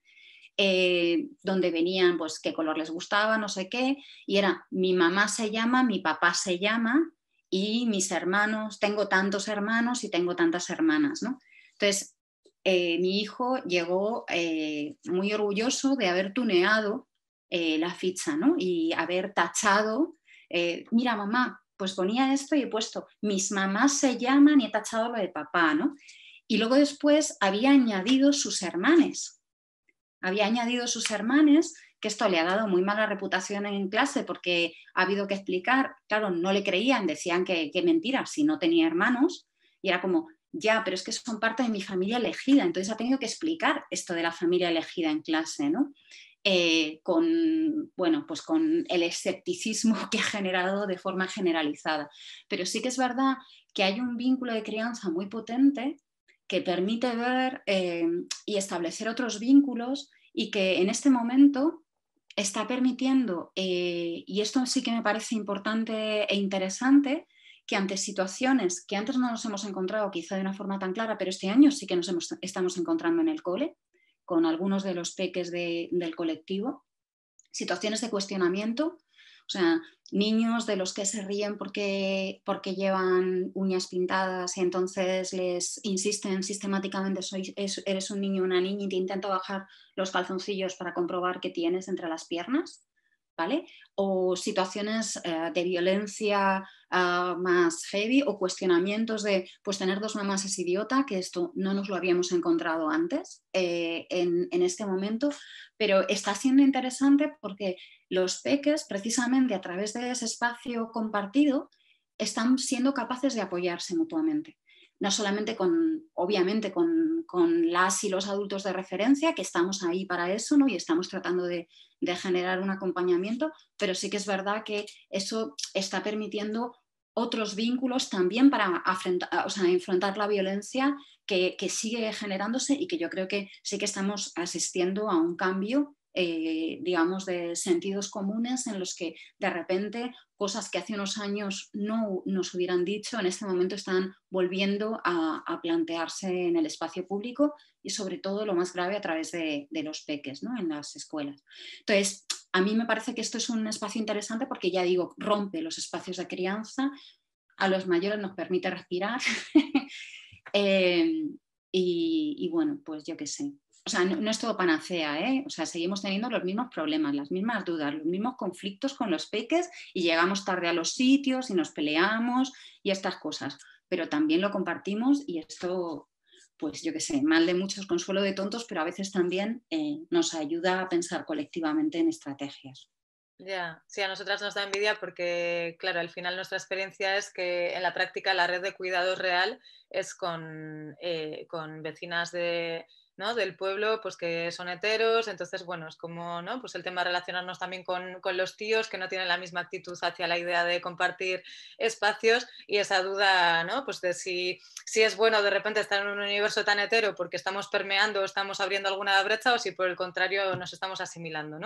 eh, donde venían, pues qué color les gustaba, no sé qué, y era mi mamá se llama, mi papá se llama y mis hermanos, tengo tantos hermanos y tengo tantas hermanas, ¿no? Entonces, eh, mi hijo llegó eh, muy orgulloso de haber tuneado la ficha, ¿no? Y haber tachado, mira mamá, pues ponía esto y he puesto, mis mamás se llaman y he tachado lo de papá, ¿no? Y luego después había añadido sus hermanes, había añadido sus hermanos que esto le ha dado muy mala reputación en clase porque ha habido que explicar, claro, no le creían, decían que, mentira, si no tenía hermanos, y era como, ya, pero es que son parte de mi familia elegida, entonces ha tenido que explicar esto de la familia elegida en clase, ¿no? Eh, con, bueno, pues con el escepticismo <laughs> que ha generado de forma generalizada. Pero sí que es verdad que hay un vínculo de crianza muy potente que permite ver eh, y establecer otros vínculos y que en este momento está permitiendo, eh, y esto sí que me parece importante e interesante, que ante situaciones que antes no nos hemos encontrado quizá de una forma tan clara, pero este año sí que nos hemos, estamos encontrando en el cole, con algunos de los peques del colectivo, situaciones de cuestionamiento, o sea, niños de los que se ríen porque, porque llevan uñas pintadas y entonces les insisten sistemáticamente, soy, eres un niño, una niña y te intento bajar los calzoncillos para comprobar qué tienes entre las piernas. ¿Vale? O situaciones eh, de violencia ah, más heavy o cuestionamientos de, pues tener dos mamás es idiota, que esto no nos lo habíamos encontrado antes eh, en, en, este momento, pero está siendo interesante porque los peques, precisamente a través de ese espacio compartido, están siendo capaces de apoyarse mutuamente. No solamente con, obviamente, con, las y los adultos de referencia, que estamos ahí para eso, ¿no? Y estamos tratando de, generar un acompañamiento, pero sí que es verdad que eso está permitiendo otros vínculos también para enfrentar la violencia que, que, sigue generándose y que yo creo que sí que estamos asistiendo a un cambio eh, digamos, de sentidos comunes en los que de repente cosas que hace unos años no nos hubieran dicho, en este momento están volviendo a, plantearse en el espacio público y sobre todo lo más grave a través de, los peques ¿no? en las escuelas. Entonces, a mí me parece que esto es un espacio interesante porque ya digo, rompe los espacios de crianza, a los mayores nos permite respirar. <laughs> Eh, y, y bueno, pues yo qué sé, o sea, no, es todo panacea, ¿eh? O sea, seguimos teniendo los mismos problemas, las mismas dudas, los mismos conflictos con los peques y llegamos tarde a los sitios y nos peleamos y estas cosas. Pero también lo compartimos y esto, pues yo qué sé, mal de muchos, consuelo de tontos, pero a veces también eh, nos ayuda a pensar colectivamente en estrategias. Ya, sí, a nosotras nos da envidia porque, claro, al final nuestra experiencia es que en la práctica la red de cuidados real es con eh, vecinas de del pueblo, pues que son heteros, entonces, bueno, es como, ¿no? Pues el tema de relacionarnos también con, los tíos que no tienen la misma actitud hacia la idea de compartir espacios y esa duda, ¿no? Pues de si, si es bueno de repente estar en un universo tan hetero porque estamos permeando, estamos abriendo alguna brecha o si por el contrario nos estamos asimilando,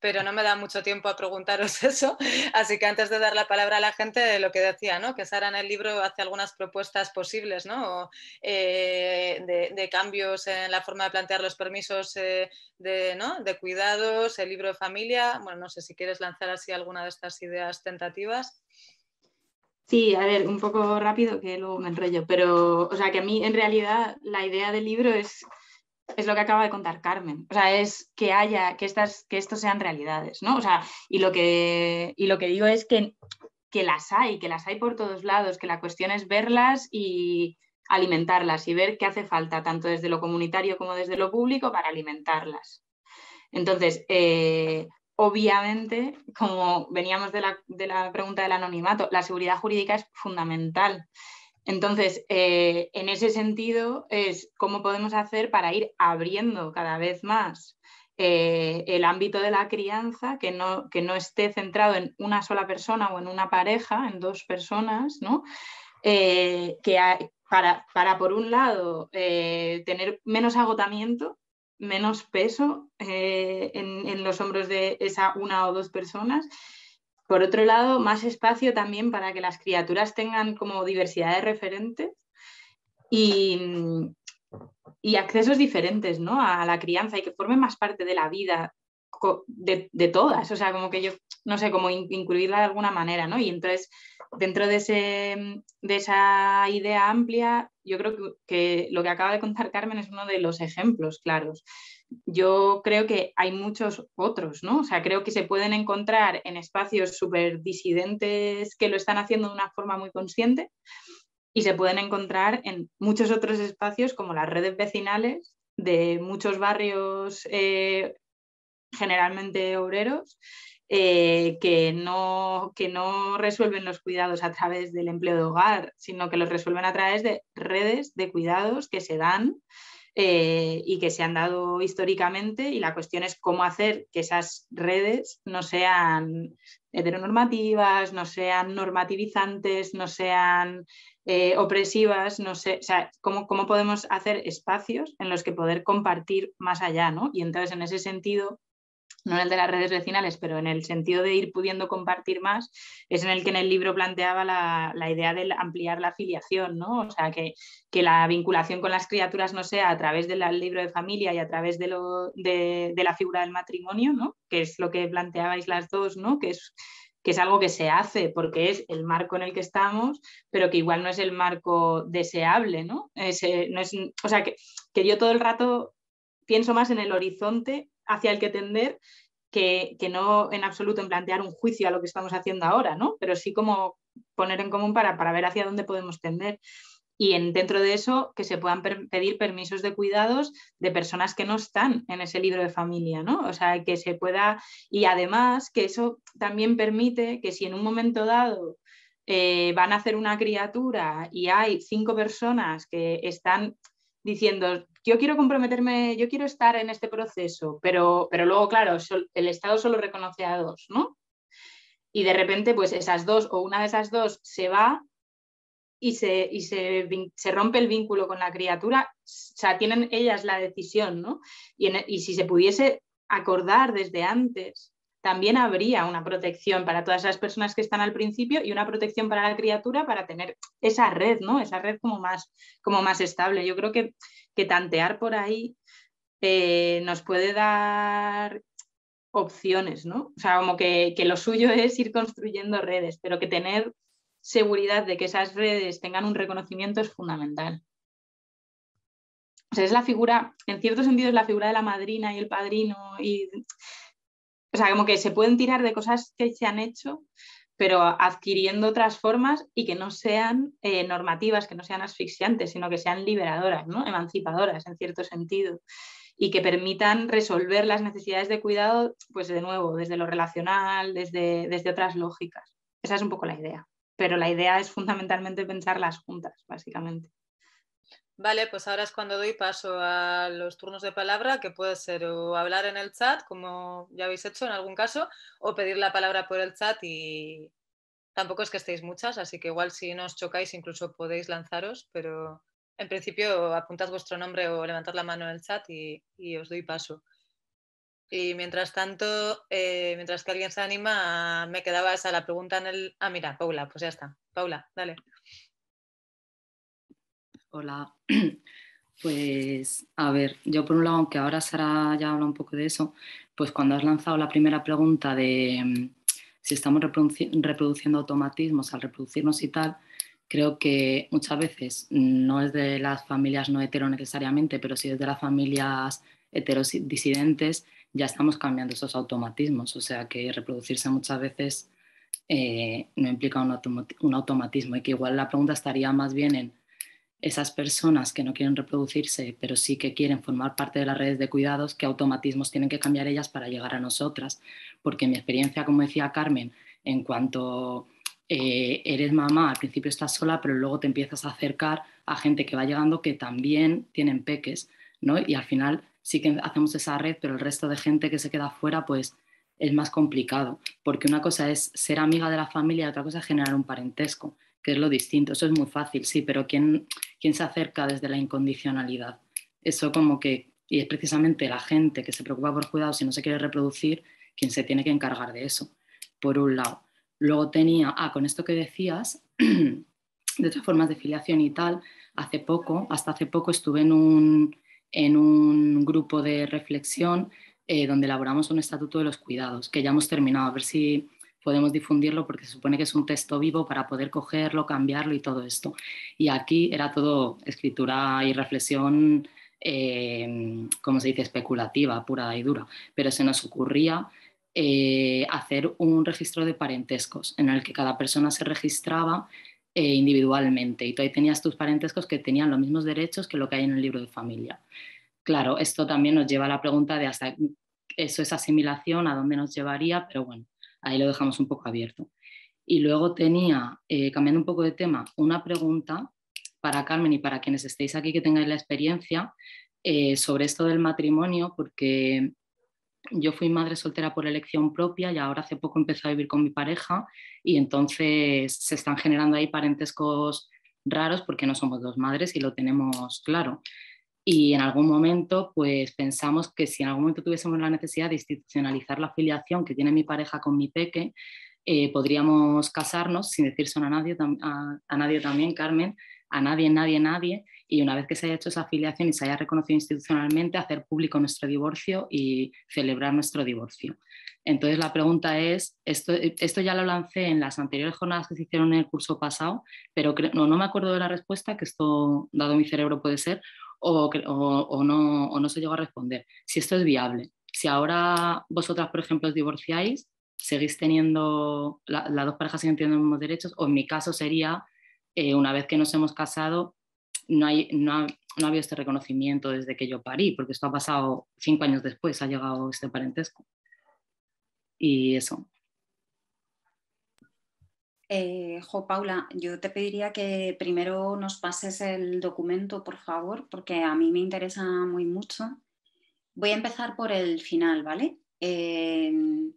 Pero no me da mucho tiempo a preguntaros <laughs> eso, así que antes de dar la palabra a la gente, lo que decía, ¿no? Que Sara en el libro hace algunas propuestas posibles, eh, de, de cambios en la forma de plantear los permisos eh, de, cuidados, el libro de familia. Bueno, no sé si quieres lanzar así alguna de estas ideas tentativas. Sí, a ver, un poco rápido que luego me enrollo, pero, o sea, que a mí en realidad la idea del libro es, es lo que acaba de contar Carmen, o sea, es que haya, que estas, que estos sean realidades, ¿no? O sea, y lo que, lo que digo es que, que las hay, que las hay por todos lados, que la cuestión es verlas y, alimentarlas y ver qué hace falta, tanto desde lo comunitario como desde lo público, para alimentarlas. Entonces, eh, obviamente, como veníamos de la, pregunta del anonimato, la seguridad jurídica es fundamental. Entonces, eh, en ese sentido, es cómo podemos hacer para ir abriendo cada vez más eh, el ámbito de la crianza, que no, que no esté centrado en una sola persona o en una pareja, en dos personas, ¿no? que, para, por un lado, eh, tener menos agotamiento, menos peso eh, en, en, los hombros de esa una o dos personas. Por otro lado, más espacio también para que las criaturas tengan como diversidad de referentes y, mm, y accesos diferentes ¿no? a la crianza y que formen más parte de la vida de, de, todas. O sea, como que yo no sé, cómo incluirla de alguna manera, ¿no? Y entonces, dentro de, esa idea amplia, yo creo que, lo que acaba de contar Carmen es uno de los ejemplos claros yo creo que hay muchos otros, ¿no? O sea, creo que se pueden encontrar en espacios súper disidentes que lo están haciendo de una forma muy consciente y se pueden encontrar en muchos otros espacios como las redes vecinales de muchos barrios eh, generalmente obreros eh, que, no, que no resuelven los cuidados a través del empleo de hogar, sino que los resuelven a través de redes de cuidados que se dan eh, y que se han dado históricamente y la cuestión es cómo hacer que esas redes no sean heteronormativas, no sean normativizantes, no sean eh, opresivas, no sé, o sea, cómo, cómo podemos hacer espacios en los que poder compartir más allá, ¿no? Y entonces en ese sentido no en el de las redes vecinales, pero en el sentido de ir pudiendo compartir más, es en el que en el libro planteaba la, idea de ampliar la afiliación, ¿no? O sea, que, que, la vinculación con las criaturas no sea a través del libro de familia y a través de, lo, de, de, la figura del matrimonio, ¿no? Que es lo que planteabais las dos, ¿no? Que es, que es algo que se hace porque es el marco en el que estamos, pero que igual no es el marco deseable, ¿no? Es, eh, no es, o sea, que, que yo todo el rato pienso más en el horizonte hacia el que tender que, que, no en absoluto en plantear un juicio a lo que estamos haciendo ahora, ¿no? Pero sí como poner en común para, para ver hacia dónde podemos tender. Y en, dentro de eso, que se puedan pedir permisos de cuidados de personas que no están en ese libro de familia, ¿no? O sea, que se pueda, y además que eso también permite que si en un momento dado eh, van a hacer una criatura y hay cinco personas que están diciendo yo quiero comprometerme, yo quiero estar en este proceso, pero, pero luego, claro, el Estado solo reconoce a dos, ¿no? Y de repente, pues esas dos o una de esas dos se va y se, y se, se rompe el vínculo con la criatura, o sea, tienen ellas la decisión, ¿no? Y, e, y si se pudiese acordar desde antes también habría una protección para todas esas personas que están al principio y una protección para la criatura para tener esa red, ¿no? Esa red como más, como más estable. Yo creo que, que tantear por ahí eh, nos puede dar opciones, ¿no? O sea, como que, que lo suyo es ir construyendo redes, pero que tener seguridad de que esas redes tengan un reconocimiento es fundamental. O sea, es la figura, en cierto sentido es la figura de la madrina y el padrino y o sea, como que se pueden tirar de cosas que se han hecho, pero adquiriendo otras formas y que no sean eh, normativas, que no sean asfixiantes, sino que sean liberadoras, ¿no? emancipadoras en cierto sentido, y que permitan resolver las necesidades de cuidado, pues de nuevo, desde lo relacional, desde, desde otras lógicas. Esa es un poco la idea, pero la idea es fundamentalmente pensarlas juntas, básicamente. Vale, pues ahora es cuando doy paso a los turnos de palabra, que puede ser o hablar en el chat, como ya habéis hecho en algún caso, o pedir la palabra por el chat y tampoco es que estéis muchas, así que igual si no os chocáis incluso podéis lanzaros, pero en principio apuntad vuestro nombre o levantad la mano en el chat y, os doy paso. Y mientras tanto, eh, mientras que alguien se anima, me quedaba esa la pregunta en el... Ah, mira, Paula, pues ya está. Paula, dale. Hola. <clears throat> Pues, a ver, yo por un lado, aunque ahora Sara ya habla un poco de eso, pues cuando has lanzado la primera pregunta de mm, si estamos reproduciendo automatismos al reproducirnos y tal, creo que muchas veces mm, no es de las familias no hetero necesariamente, pero sí es de las familias heterodisidentes, ya estamos cambiando esos automatismos. O sea que reproducirse muchas veces eh, no implica un automatismo y que igual la pregunta estaría más bien en esas personas que no quieren reproducirse, pero sí que quieren formar parte de las redes de cuidados, qué automatismos tienen que cambiar ellas para llegar a nosotras. Porque mi experiencia, como decía Carmen, en cuanto eh, eres mamá, al principio estás sola, pero luego te empiezas a acercar a gente que va llegando que también tienen peques, ¿no? Y al final sí que hacemos esa red, pero el resto de gente que se queda fuera, pues es más complicado, porque una cosa es ser amiga de la familia otra cosa es generar un parentesco que es lo distinto. Eso es muy fácil, sí, pero ¿quién, se acerca desde la incondicionalidad? Eso como que, y es precisamente la gente que se preocupa por cuidados y no se quiere reproducir, quien se tiene que encargar de eso, por un lado. Luego tenía, ah, con esto que decías, <clears throat> de otras formas de filiación y tal, hace poco, hasta hace poco estuve en un, en un grupo de reflexión eh, donde elaboramos un estatuto de los cuidados, que ya hemos terminado, a ver si podemos difundirlo porque se supone que es un texto vivo para poder cogerlo, cambiarlo y todo esto. Y aquí era todo escritura y reflexión, eh, como se dice, especulativa, pura y dura, pero se nos ocurría eh, hacer un registro de parentescos en el que cada persona se registraba eh, individualmente y tú ahí tenías tus parentescos que tenían los mismos derechos que lo que hay en el libro de familia. Claro, esto también nos lleva a la pregunta de hasta eso es asimilación, a dónde nos llevaría, pero bueno, ahí lo dejamos un poco abierto. Y luego tenía, eh, cambiando un poco de tema, una pregunta para Carmen y para quienes estéis aquí que tengáis la experiencia eh, sobre esto del matrimonio, porque yo fui madre soltera por elección propia y ahora hace poco empecé a vivir con mi pareja y entonces se están generando ahí parentescos raros porque no somos dos madres y lo tenemos claro. Y en algún momento, pues pensamos que si en algún momento tuviésemos la necesidad de institucionalizar la afiliación que tiene mi pareja con mi peque, eh, podríamos casarnos sin decírselo a nadie, a, nadie también, Carmen, a nadie, nadie, nadie. Y una vez que se haya hecho esa afiliación y se haya reconocido institucionalmente, hacer público nuestro divorcio y celebrar nuestro divorcio. Entonces la pregunta es, esto, esto ya lo lancé en las anteriores jornadas que se hicieron en el curso pasado, pero no, no me acuerdo de la respuesta, que esto, dado mi cerebro, puede ser, o, o, no, o no se llegó a responder. Si esto es viable, si ahora vosotras, por ejemplo, os divorciáis, seguís teniendo, las dos parejas sin teniendo los mismos derechos, o en mi caso sería, eh, una vez que nos hemos casado, no, hay, no, no ha habido este reconocimiento desde que yo parí, porque esto ha pasado cinco años después, ha llegado este parentesco. Y eso, eh, jo, Paula, yo te pediría que primero nos pases el documento, por favor, porque a mí me interesa muy mucho. Voy a empezar por el final, ¿vale? Em,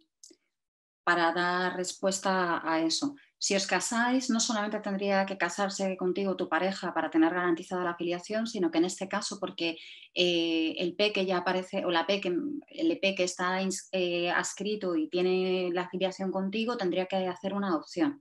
para dar respuesta a eso. Si os casáis, no solamente tendría que casarse contigo tu pareja para tener garantizada la afiliación, sino que en este caso, porque eh, el P que ya aparece, o la P que, el EP que está eh, adscrito y tiene la afiliación contigo, tendría que hacer una adopción.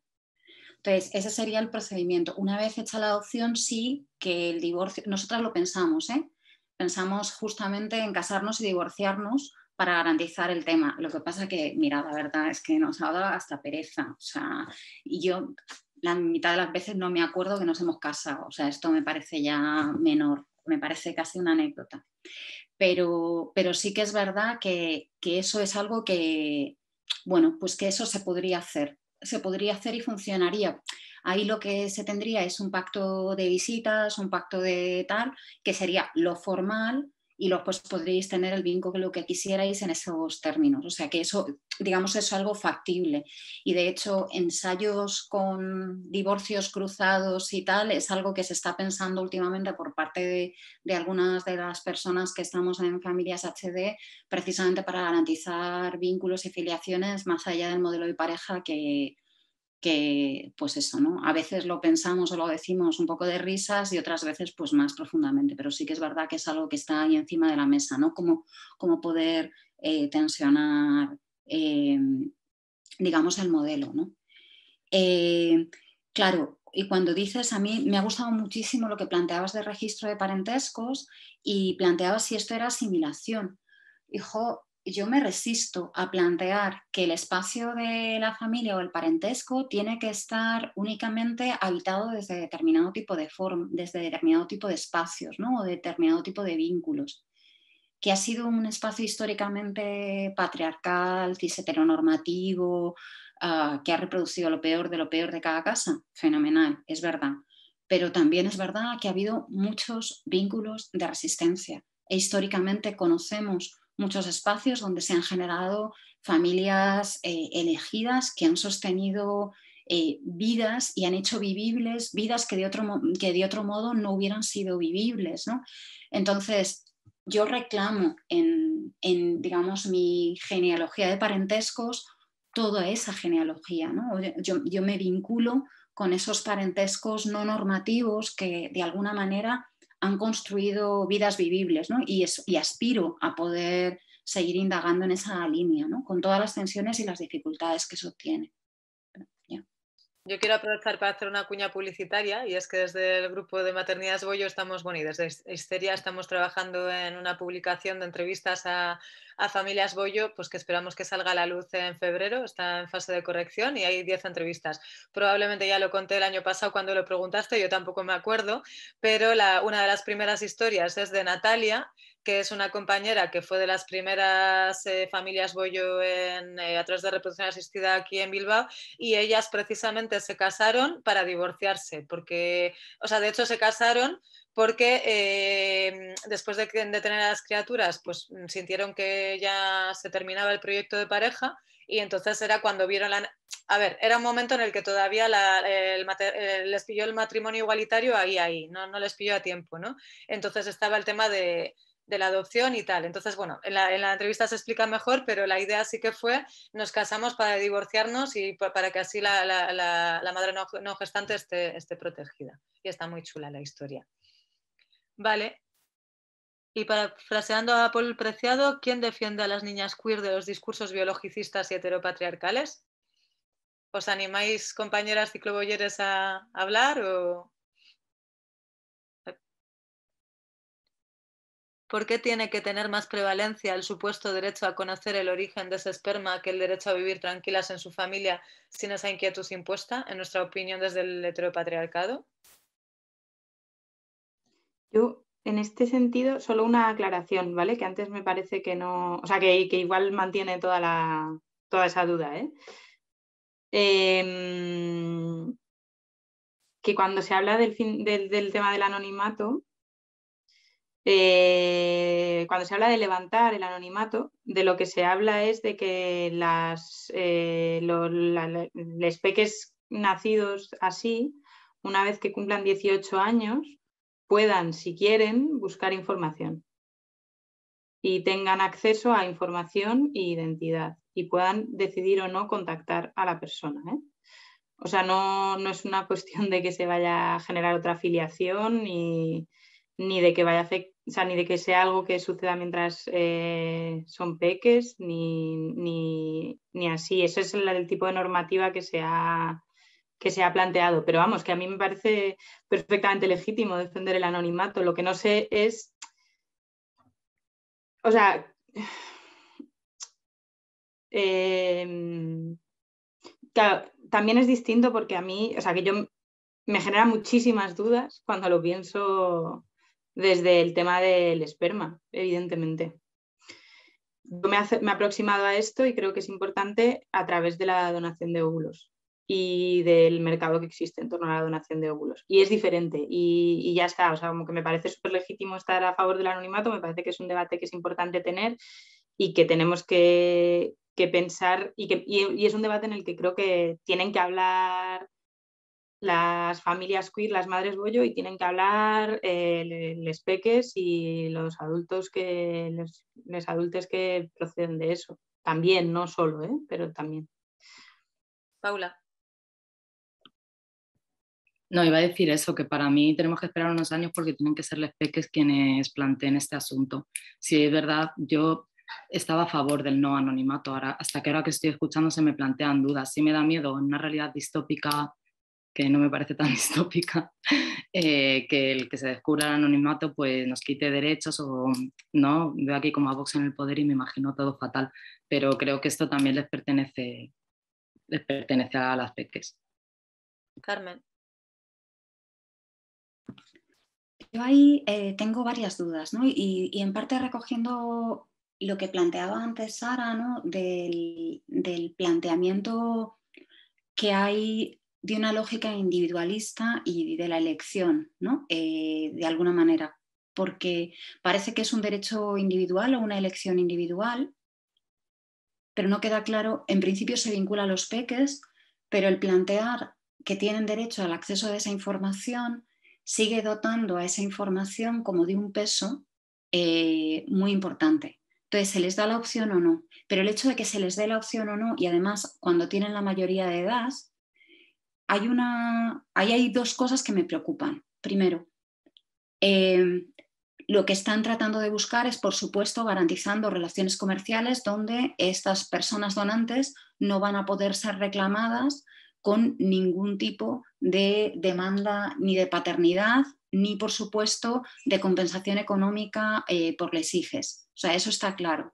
Entonces, ese sería el procedimiento. Una vez hecha la adopción, sí que el divorcio, nosotras lo pensamos, ¿eh? pensamos justamente en casarnos y divorciarnos para garantizar el tema. Lo que pasa que, mira, la verdad es que nos ha dado hasta pereza. O sea, y yo la mitad de las veces no me acuerdo que nos hemos casado. O sea, esto me parece ya menor, me parece casi una anécdota. Pero, pero sí que es verdad que eso es algo que, bueno, pues que eso se podría hacer se podría hacer y funcionaría. Ahí lo que se tendría es un pacto de visitas, un pacto de tal, que sería lo formal, y luego pues podréis tener el vínculo que quisierais en esos términos. O sea que eso, digamos, es algo factible. Y de hecho, ensayos con divorcios cruzados y tal es algo que se está pensando últimamente por parte de, de algunas de las personas que estamos en familias HD, precisamente para garantizar vínculos y filiaciones más allá del modelo de pareja que, que pues eso, ¿no? A veces lo pensamos o lo decimos un poco de risas y otras veces pues más profundamente, pero sí que es verdad que es algo que está ahí encima de la mesa, ¿no? Como, como poder eh, tensionar, eh, digamos, el modelo, ¿no? Eh, claro, y cuando dices, a mí me ha gustado muchísimo lo que planteabas de registro de parentescos y planteabas si esto era asimilación. Hijo, yo me resisto a plantear que el espacio de la familia o el parentesco tiene que estar únicamente habitado desde determinado tipo de desde determinado tipo de espacios ¿no? o determinado tipo de vínculos, que ha sido un espacio históricamente patriarcal, cis heteronormativo, ah, que ha reproducido lo peor de lo peor de cada casa. Fenomenal, es verdad. Pero también es verdad que ha habido muchos vínculos de resistencia. E históricamente conocemos muchos espacios donde se han generado familias eh, elegidas que han sostenido eh, vidas y han hecho vivibles vidas que de otro, que de otro modo no hubieran sido vivibles. ¿no? Entonces, yo reclamo en, digamos, mi genealogía de parentescos toda esa genealogía. ¿no? yo me vinculo con esos parentescos no normativos que de alguna manera han construido vidas vivibles, y, y, aspiro a poder seguir indagando en esa línea, Con todas las tensiones y las dificultades que eso tiene. Yo quiero aprovechar para hacer una cuña publicitaria y es que desde el grupo de Maternidad Bollo estamos, bueno, y desde Histeria estamos trabajando en una publicación de entrevistas a a Familias Bollo, pues que esperamos que salga a la luz en febrero, está en fase de corrección y hay 10 entrevistas. Probablemente ya lo conté el año pasado cuando lo preguntaste, yo tampoco me acuerdo, pero una de las primeras historias es de Natalia, que es una compañera que fue de las primeras eh, familias Bollo en, eh, a través de reproducción asistida aquí en Bilbao, y ellas precisamente se casaron para divorciarse, porque, o sea, de hecho se casaron porque eh, después de, tener a las criaturas, pues mm, sintieron que ya se terminaba el proyecto de pareja y entonces era cuando vieron la... A ver, era un momento en el que todavía eh, les pilló el matrimonio igualitario ahí, ahí, no, no les pilló a tiempo, ¿no? Entonces estaba el tema de, la adopción y tal. Entonces, bueno, en la, entrevista se explica mejor, pero la idea sí que fue, nos casamos para divorciarnos y para que así la, madre no, no, gestante esté, esté protegida. Y está muy chula la historia. Vale. Y parafraseando a Paul Preciado, ¿quién defiende a las niñas queer de los discursos biologicistas y heteropatriarcales? ¿Os animáis, compañeras cicloboyeres, a hablar? ¿Por qué tiene que tener más prevalencia el supuesto derecho a conocer el origen de ese esperma que el derecho a vivir tranquilas en su familia sin esa inquietud impuesta, en nuestra opinión, desde el heteropatriarcado? Yo, en este sentido, solo una aclaración, ¿vale? Que antes me parece que no, o sea, que, igual mantiene toda, toda esa duda, ¿eh? Em, que cuando se habla del, tema del anonimato, eh, cuando se habla de levantar el anonimato, de lo que se habla es de que las, eh, los peques nacidos así, una vez que cumplan 18 años, puedan, si quieren, buscar información y tengan acceso a información e identidad y puedan decidir o no contactar a la persona. ¿eh? O sea, no, es una cuestión de que se vaya a generar otra afiliación ni, de que vaya a sea, ni de que sea algo que suceda mientras eh, son peques, ni, así. Ese es el tipo de normativa que se ha que se ha planteado. Pero vamos, que a mí me parece perfectamente legítimo defender el anonimato. Lo que no sé es, o sea, <sighs> em, también es distinto porque a mí, o sea, que yo me genera muchísimas dudas cuando lo pienso desde el tema del esperma, evidentemente. Yo me he aproximado a esto y creo que es importante a través de la donación de óvulos y del mercado que existe en torno a la donación de óvulos. Y es diferente y, ya está, o sea, como que me parece súper legítimo estar a favor del anonimato, me parece que es un debate que es importante tener y que tenemos que, pensar y, que, es un debate en el que creo que tienen que hablar las familias queer, las madres bollo, y tienen que hablar eh, los les peques y los adultos que adultos que proceden de eso. También, no solo, ¿eh? pero también. Paula. No, iba a decir eso, que para mí tenemos que esperar unos años porque tienen que ser los peques quienes planteen este asunto. Si es verdad, yo estaba a favor del no anonimato, hasta que ahora que estoy escuchando se me plantean dudas. Sí me da miedo en una realidad distópica que no me parece tan <laughs> distópica, eh, que el que se descubra el anonimato pues nos quite derechos o no, veo aquí como a Vox en el poder y me imagino todo fatal, pero creo que esto también les pertenece, les pertenece a las peques. Carmen. Yo ahí eh, tengo varias dudas, ¿no? Y, en parte recogiendo lo que planteaba antes Sara, Del, planteamiento que hay de una lógica individualista y de la elección, eh, de alguna manera, porque parece que es un derecho individual o una elección individual, pero no queda claro, en principio se vincula a los peques, pero el plantear que tienen derecho al acceso a esa información sigue dotando a esa información como de un peso eh, muy importante. Entonces, se les da la opción o no, pero el hecho de que se les dé la opción o no, y además cuando tienen la mayoría de edad, hay hay dos cosas que me preocupan. Primero, eh, lo que están tratando de buscar es, por supuesto, garantizando relaciones comerciales donde estas personas donantes no van a poder ser reclamadas con ningún tipo de demanda ni de paternidad, ni por supuesto de compensación económica eh, por les hijes. O sea, eso está claro.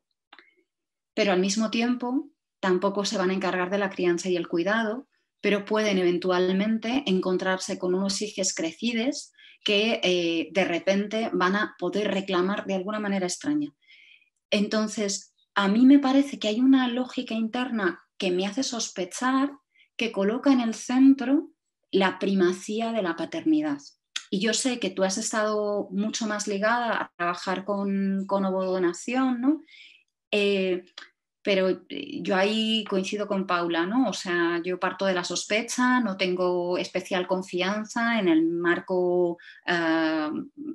Pero al mismo tiempo, tampoco se van a encargar de la crianza y el cuidado, pero pueden eventualmente encontrarse con unos hijes crecidos que eh, de repente van a poder reclamar de alguna manera extraña. Entonces, a mí me parece que hay una lógica interna que me hace sospechar que coloca en el centro la primacía de la paternidad. Y yo sé que tú has estado mucho más ligada a trabajar con, con eh, pero eh, yo ahí coincido con Paula, ¿no? O sea, yo parto de la sospecha, no tengo especial confianza en el marco eh,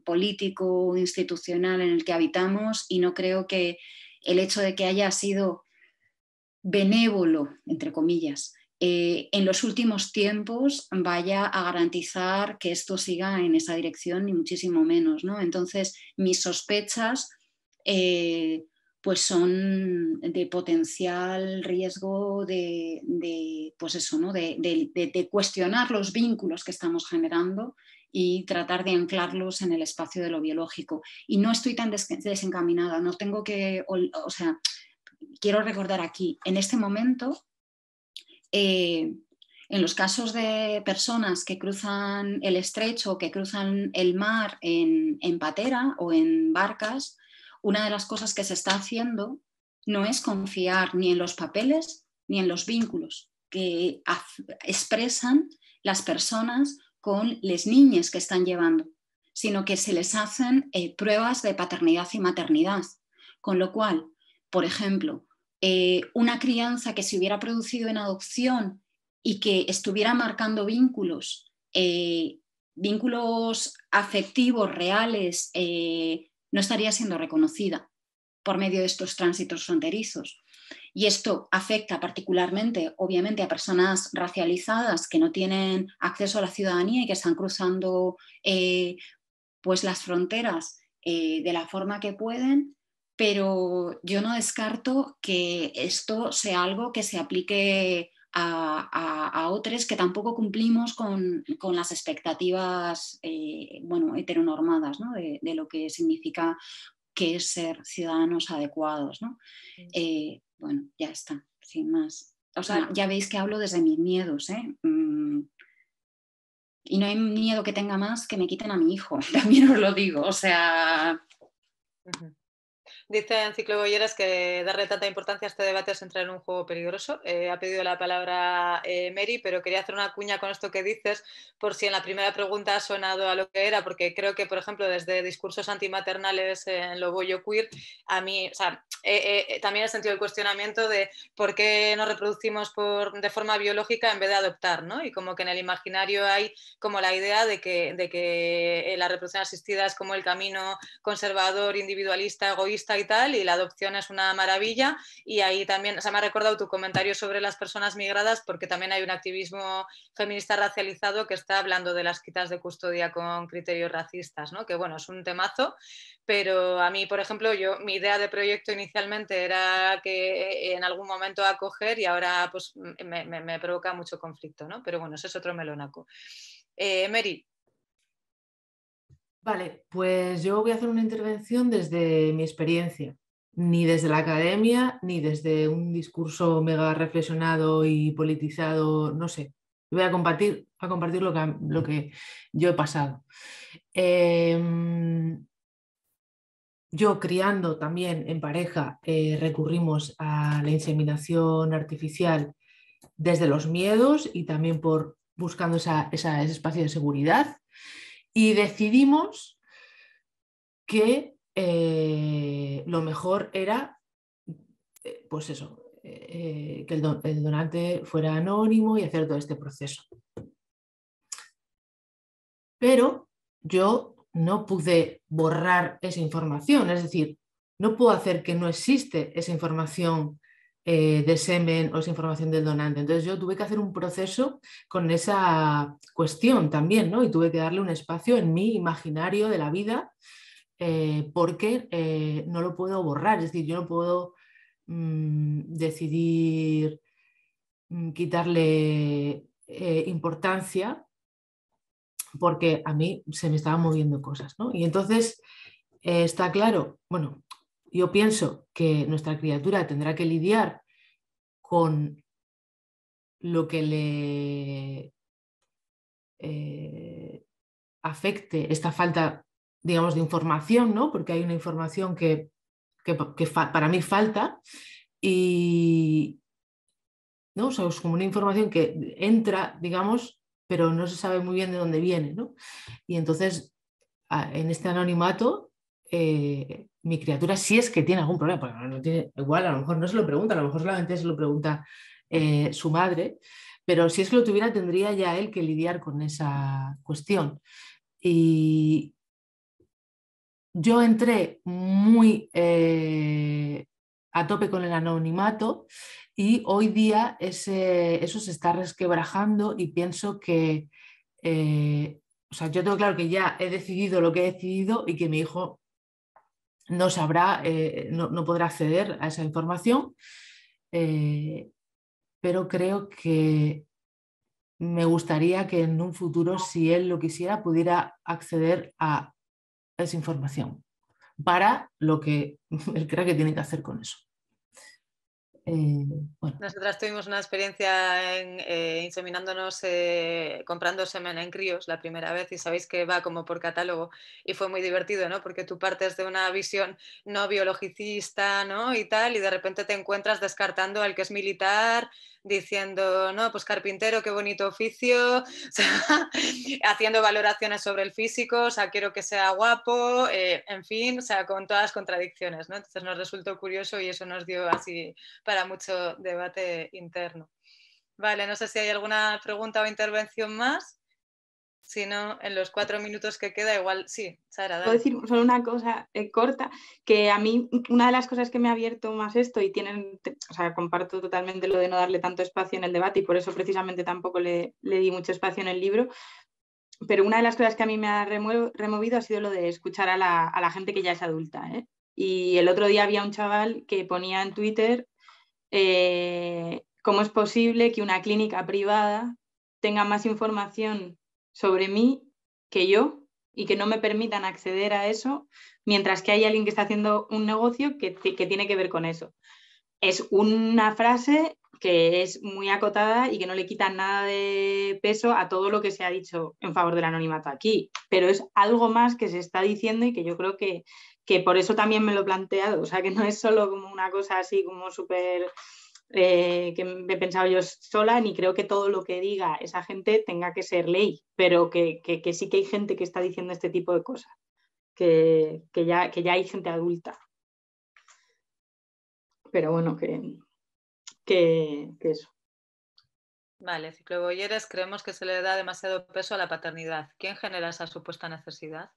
político, institucional en el que habitamos y no creo que el hecho de que haya sido benévolo, entre comillas, eh, en los últimos tiempos vaya a garantizar que esto siga en esa dirección, ni muchísimo menos. ¿no? Entonces, mis sospechas eh, pues son de potencial riesgo de, pues eso, ¿no? De, cuestionar los vínculos que estamos generando y tratar de anclarlos en el espacio de lo biológico. Y no estoy tan desencaminada, no tengo que, o sea, quiero recordar aquí, en este momento eh, en los casos de personas que cruzan el estrecho o que cruzan el mar en, patera o en barcas, una de las cosas que se está haciendo no es confiar ni en los papeles ni en los vínculos que expresan las personas con las niñas que están llevando, sino que se les hacen eh, pruebas de paternidad y maternidad. Con lo cual, por ejemplo, eh, una crianza que se hubiera producido en adopción y que estuviera marcando vínculos, eh, vínculos afectivos reales, eh, no estaría siendo reconocida por medio de estos tránsitos fronterizos. Y esto afecta particularmente, obviamente, a personas racializadas que no tienen acceso a la ciudadanía y que están cruzando pues las fronteras de la forma que pueden pero yo no descarto que esto sea algo que se aplique a, otros que tampoco cumplimos con, las expectativas eh, bueno, heteronormadas de, lo que significa que ser ciudadanos adecuados. Eh, bueno, ya está, sin más. O sea, ya veis que hablo desde mis miedos. ¿eh? Mm. y no hay miedo que tenga más que me quiten a mi hijo, <laughs> también os lo digo, o sea... Dicen Cicloboyeras que darle tanta importancia a este debate es entrar en un juego peligroso. Eh, ha pedido la palabra eh, Mary, pero quería hacer una cuña con esto que dices, por si en la primera pregunta ha sonado a lo que era, porque creo que, por ejemplo, desde discursos antimaternales en lo bollo queer, a mí, eh, también he sentido el cuestionamiento de por qué nos reproducimos por, de forma biológica en vez de adoptar, ¿no? Y como que en el imaginario hay como la idea de que, de que la reproducción asistida es como el camino conservador, individualista, egoísta y tal, y la adopción es una maravilla. Y ahí también, se me ha recordado tu comentario sobre las personas migradas, porque también hay un activismo feminista racializado que está hablando de las quitas de custodia con criterios racistas, Que bueno, es un temazo, pero a mí, por ejemplo, yo, mi idea de proyecto inicialmente era que eh, en algún momento acoger y ahora pues me, provoca mucho conflicto, Pero bueno, ese es otro melonaco. Eh, Vale, pues yo voy a hacer una intervención desde mi experiencia, ni desde la academia, ni desde un discurso mega reflexionado y politizado, no sé. Voy a compartir, a compartir lo, que, yo he pasado. Em, yo criando también en pareja, eh, recurrimos a la inseminación artificial desde los miedos y también por buscando ese espacio de seguridad y decidimos que eh, lo mejor era, eh, pues eso, eh, que el, el donante fuera anónimo y hacer todo este proceso. Pero yo no pude borrar esa información, es decir, no puedo hacer que no existe esa información eh, de semen o esa información del donante. Entonces yo tuve que hacer un proceso con esa cuestión también, ¿no? Y tuve que darle un espacio en mi imaginario de la vida eh, porque eh, no lo puedo borrar, es decir, yo no puedo mm, decidir mm, quitarle importancia porque a mí se me estaban moviendo cosas, ¿no? Y entonces está claro, bueno, yo pienso que nuestra criatura tendrá que lidiar con lo que le eh, afecte esta falta, digamos, de información, ¿no? Porque hay una información que, para mí falta y, ¿no? es como una información que entra, digamos, pero no se sabe muy bien de dónde viene, ¿no? Y entonces, en este anonimato, eh, mi criatura si es que tiene algún problema, porque no tiene, igual a lo mejor no se lo pregunta, a lo mejor solamente se lo pregunta eh, su madre, pero si es que lo tuviera tendría ya él que lidiar con esa cuestión. Y yo entré muy eh, a tope con el anonimato y hoy día eso se está resquebrajando y pienso que... Eh, o sea, yo tengo claro que ya he decidido lo que he decidido y que mi hijo no sabrá, eh, no, podrá acceder a esa información, eh, pero creo que me gustaría que en un futuro, si él lo quisiera, pudiera acceder a esa información para lo que <laughs> él crea que tiene que hacer con eso. Eh, bueno. Nosotras tuvimos una experiencia en, eh, inseminándonos, eh, comprando semen en críos la primera vez y sabéis que va como por catálogo y fue muy divertido, ¿no? Porque tú partes de una visión no biologicista, ¿no? Y tal, y de repente te encuentras descartando al que es militar, diciendo, no, pues carpintero, qué bonito oficio, <laughs> haciendo valoraciones sobre el físico, o sea, quiero que sea guapo, en fin, o sea, con todas las contradicciones, ¿no? Entonces nos resultó curioso y eso nos dio así para mucho debate interno. Vale, no sé si hay alguna pregunta o intervención más. Si no, en los cuatro minutos que queda, igual sí, Sara. Puedo decir solo una cosa eh, corta, que a mí una de las cosas que me ha abierto más esto, y tienen, o sea, comparto totalmente lo de no darle tanto espacio en el debate, y por eso precisamente tampoco le, di mucho espacio en el libro, pero una de las cosas que a mí me ha removido ha sido lo de escuchar a la, gente que ya es adulta. ¿eh? Y el otro día había un chaval que ponía en Twitter eh, cómo es posible que una clínica privada tenga más información sobre mí que yo y que no me permitan acceder a eso, mientras que hay alguien que está haciendo un negocio que, que tiene que ver con eso. Es una frase que es muy acotada y que no le quita nada de peso a todo lo que se ha dicho en favor del anonimato aquí, pero es algo más que se está diciendo y que yo creo que que por eso también me lo he planteado, o sea, que no es solo como una cosa así como súper eh, que me he pensado yo sola, ni creo que todo lo que diga esa gente tenga que ser ley, pero que, que, sí que hay gente que está diciendo este tipo de cosas, que, que, ya, que ya hay gente adulta. Pero bueno, que, que eso. Vale, Ciclo Boyeres, creemos que se le da demasiado peso a la paternidad. ¿Quién genera esa supuesta necesidad?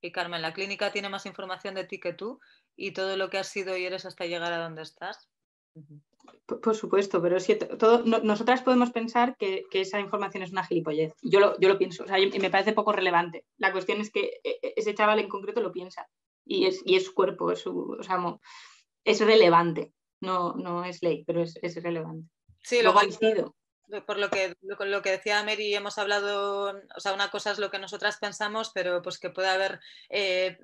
Y Carmen, la clínica tiene más información de ti que tú y todo lo que has sido y eres hasta llegar a donde estás. Por, supuesto, pero todo, nosotras podemos pensar que, esa información es una gilipollez. Yo lo, yo lo pienso, o sea, me parece poco relevante. La cuestión es que e, e, ese chaval en concreto lo piensa y es, es su cuerpo, es, su, relevante. No, no es ley, pero es, relevante. Sí, lo, ha por lo que, lo que decía Mary, hemos hablado, mm, o sea, una cosa es lo que nosotras pensamos, pero pues que puede haber eh,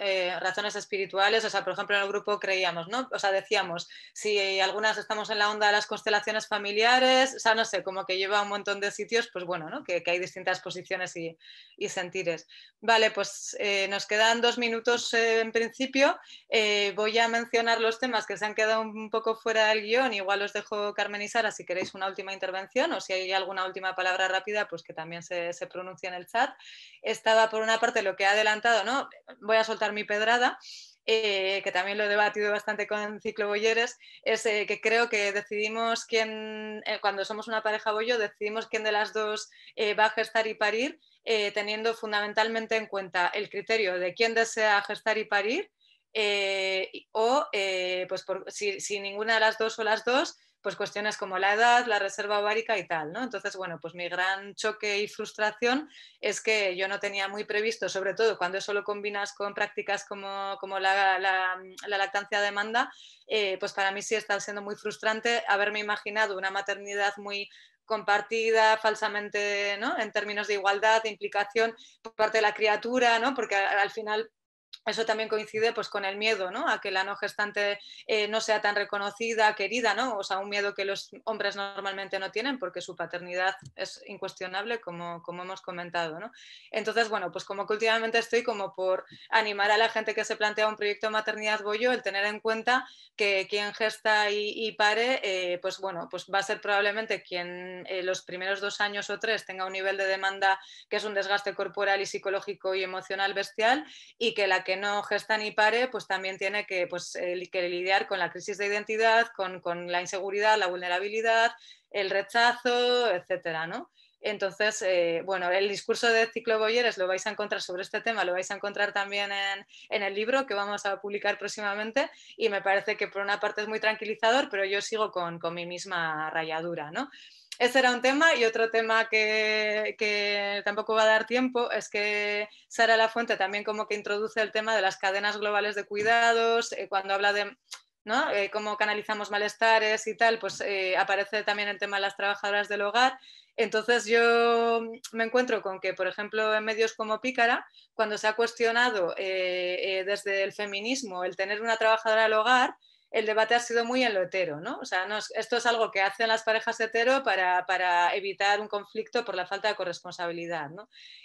eh, razones, espirituales, o sea, por ejemplo, en el grupo creíamos, ¿no? O sea, decíamos, si algunas estamos en la onda de las constelaciones familiares, o sea, no sé, como que lleva un montón de sitios, pues bueno, Que, hay distintas posiciones y, y sentires. Vale, pues eh, nos quedan dos minutos en principio. voy a mencionar los temas que se han quedado un poco fuera del guión, igual os dejo carmenizar, y Sara si queréis una última intervención o si hay alguna última palabra rápida, pues que también se, se pronuncie en el chat. Estaba por una parte lo que ha adelantado, ¿no? Voy a soltar mi pedrada. Eh, que también lo he debatido bastante con Ciclo Boyeres, es eh, que creo que decidimos quién, eh, cuando somos una pareja bollo, decidimos quién de las dos va a gestar y parir, teniendo fundamentalmente en cuenta el criterio de quién desea gestar y parir, o pues si, si ninguna de las dos o las dos pues cuestiones como la edad, la reserva ovárica y tal, ¿no? Entonces, bueno, pues mi gran choque y frustración es que yo no tenía muy previsto, sobre todo cuando eso lo combinas con prácticas como, como la, lactancia a demanda, eh, pues para mí sí está siendo muy frustrante haberme imaginado una maternidad muy compartida falsamente ¿no? en términos de igualdad, de implicación por parte de la criatura, ¿no? porque al final eso también coincide pues con el miedo ¿no? a que la no gestante eh, no sea tan reconocida, querida, ¿no? o sea, un miedo que los hombres normalmente no tienen porque su paternidad es incuestionable, como, como hemos comentado. ¿no? Entonces, bueno, pues como que últimamente estoy como por animar a la gente que se plantea un proyecto de maternidad bollo, el tener en cuenta que quien gesta y, pare, eh, pues bueno, pues va a ser probablemente quien eh, los primeros dos años o tres tenga un nivel de demanda que es un desgaste corporal y psicológico y emocional bestial y que la que no gesta ni pare, pues también tiene que, pues, lidiar con la crisis de identidad, con, la inseguridad, la vulnerabilidad, el rechazo, etcétera, ¿no? Entonces, eh, bueno, el discurso de Ciclo Boyeres lo vais a encontrar sobre este tema, lo vais a encontrar también en, el libro que vamos a publicar próximamente y me parece que por una parte es muy tranquilizador, pero yo sigo con, con mi misma rayadura, ¿no? ese era un tema y otro tema que, tampoco va a dar tiempo es que Sara Lafuente también como que introduce el tema de las cadenas globales de cuidados, eh, cuando habla de eh, cómo canalizamos malestares y tal, pues eh, aparece también el tema de las trabajadoras del hogar. Entonces yo me encuentro con que, por ejemplo, en medios como Pícara, cuando se ha cuestionado desde el feminismo el tener una trabajadora del hogar, el debate ha sido muy en lo hetero, ¿no? O sea, esto es algo que hacen las parejas hetero para, evitar un conflicto por la falta de corresponsabilidad,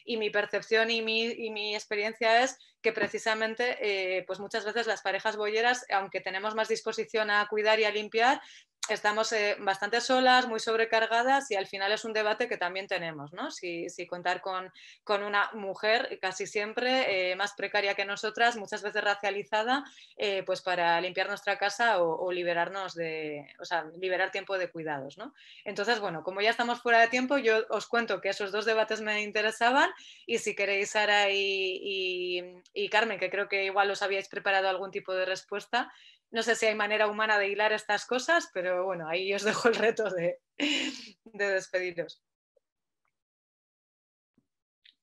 Y mi percepción y mi, experiencia es que precisamente, eh, pues muchas veces las parejas boyeras, aunque tenemos más disposición a cuidar y a limpiar, estamos eh, bastante solas, muy sobrecargadas y al final es un debate que también tenemos, ¿no? Si, si contar con, una mujer casi siempre eh, más precaria que nosotras, muchas veces racializada, eh, pues para limpiar nuestra casa o, liberarnos de, o sea, liberar tiempo de cuidados, ¿no? Entonces, bueno, como ya estamos fuera de tiempo, yo os cuento que esos dos debates me interesaban y si queréis, Sara y, y, y Carmen, que creo que igual os habíais preparado algún tipo de respuesta, no sé si hay manera humana de hilar estas cosas, pero bueno, ahí os dejo el reto de, de despediros.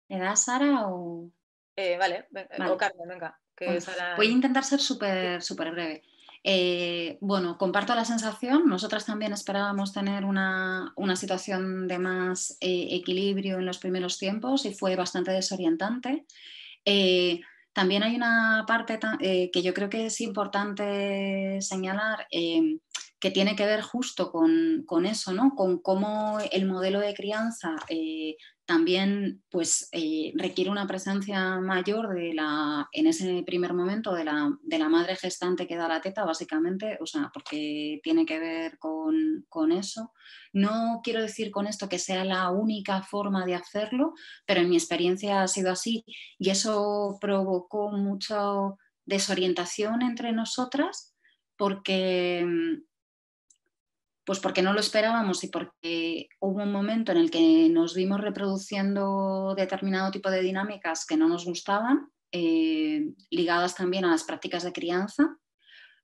¿Me da Sara o...? Eh, vale, eh, venga. Voy a intentar ser súper súper breve. Eh, bueno, comparto la sensación. Nosotras también esperábamos tener una, situación de más equilibrio en los primeros tiempos y fue bastante desorientante. También hay una parte eh, que yo creo que es importante señalar eh, que tiene que ver justo con, eso, ¿no? Con cómo el modelo de crianza eh, también pues, eh, requiere una presencia mayor de la, en ese primer momento de la, madre gestante que da la teta, básicamente, o sea, porque tiene que ver con, con, eso. No quiero decir con esto que sea la única forma de hacerlo, pero en mi experiencia ha sido así y eso provocó mucha desorientación entre nosotras porque mm, pues porque no lo esperábamos y porque hubo un momento en el que nos vimos reproduciendo determinado tipo de dinámicas que no nos gustaban, eh, ligadas también a las prácticas de crianza.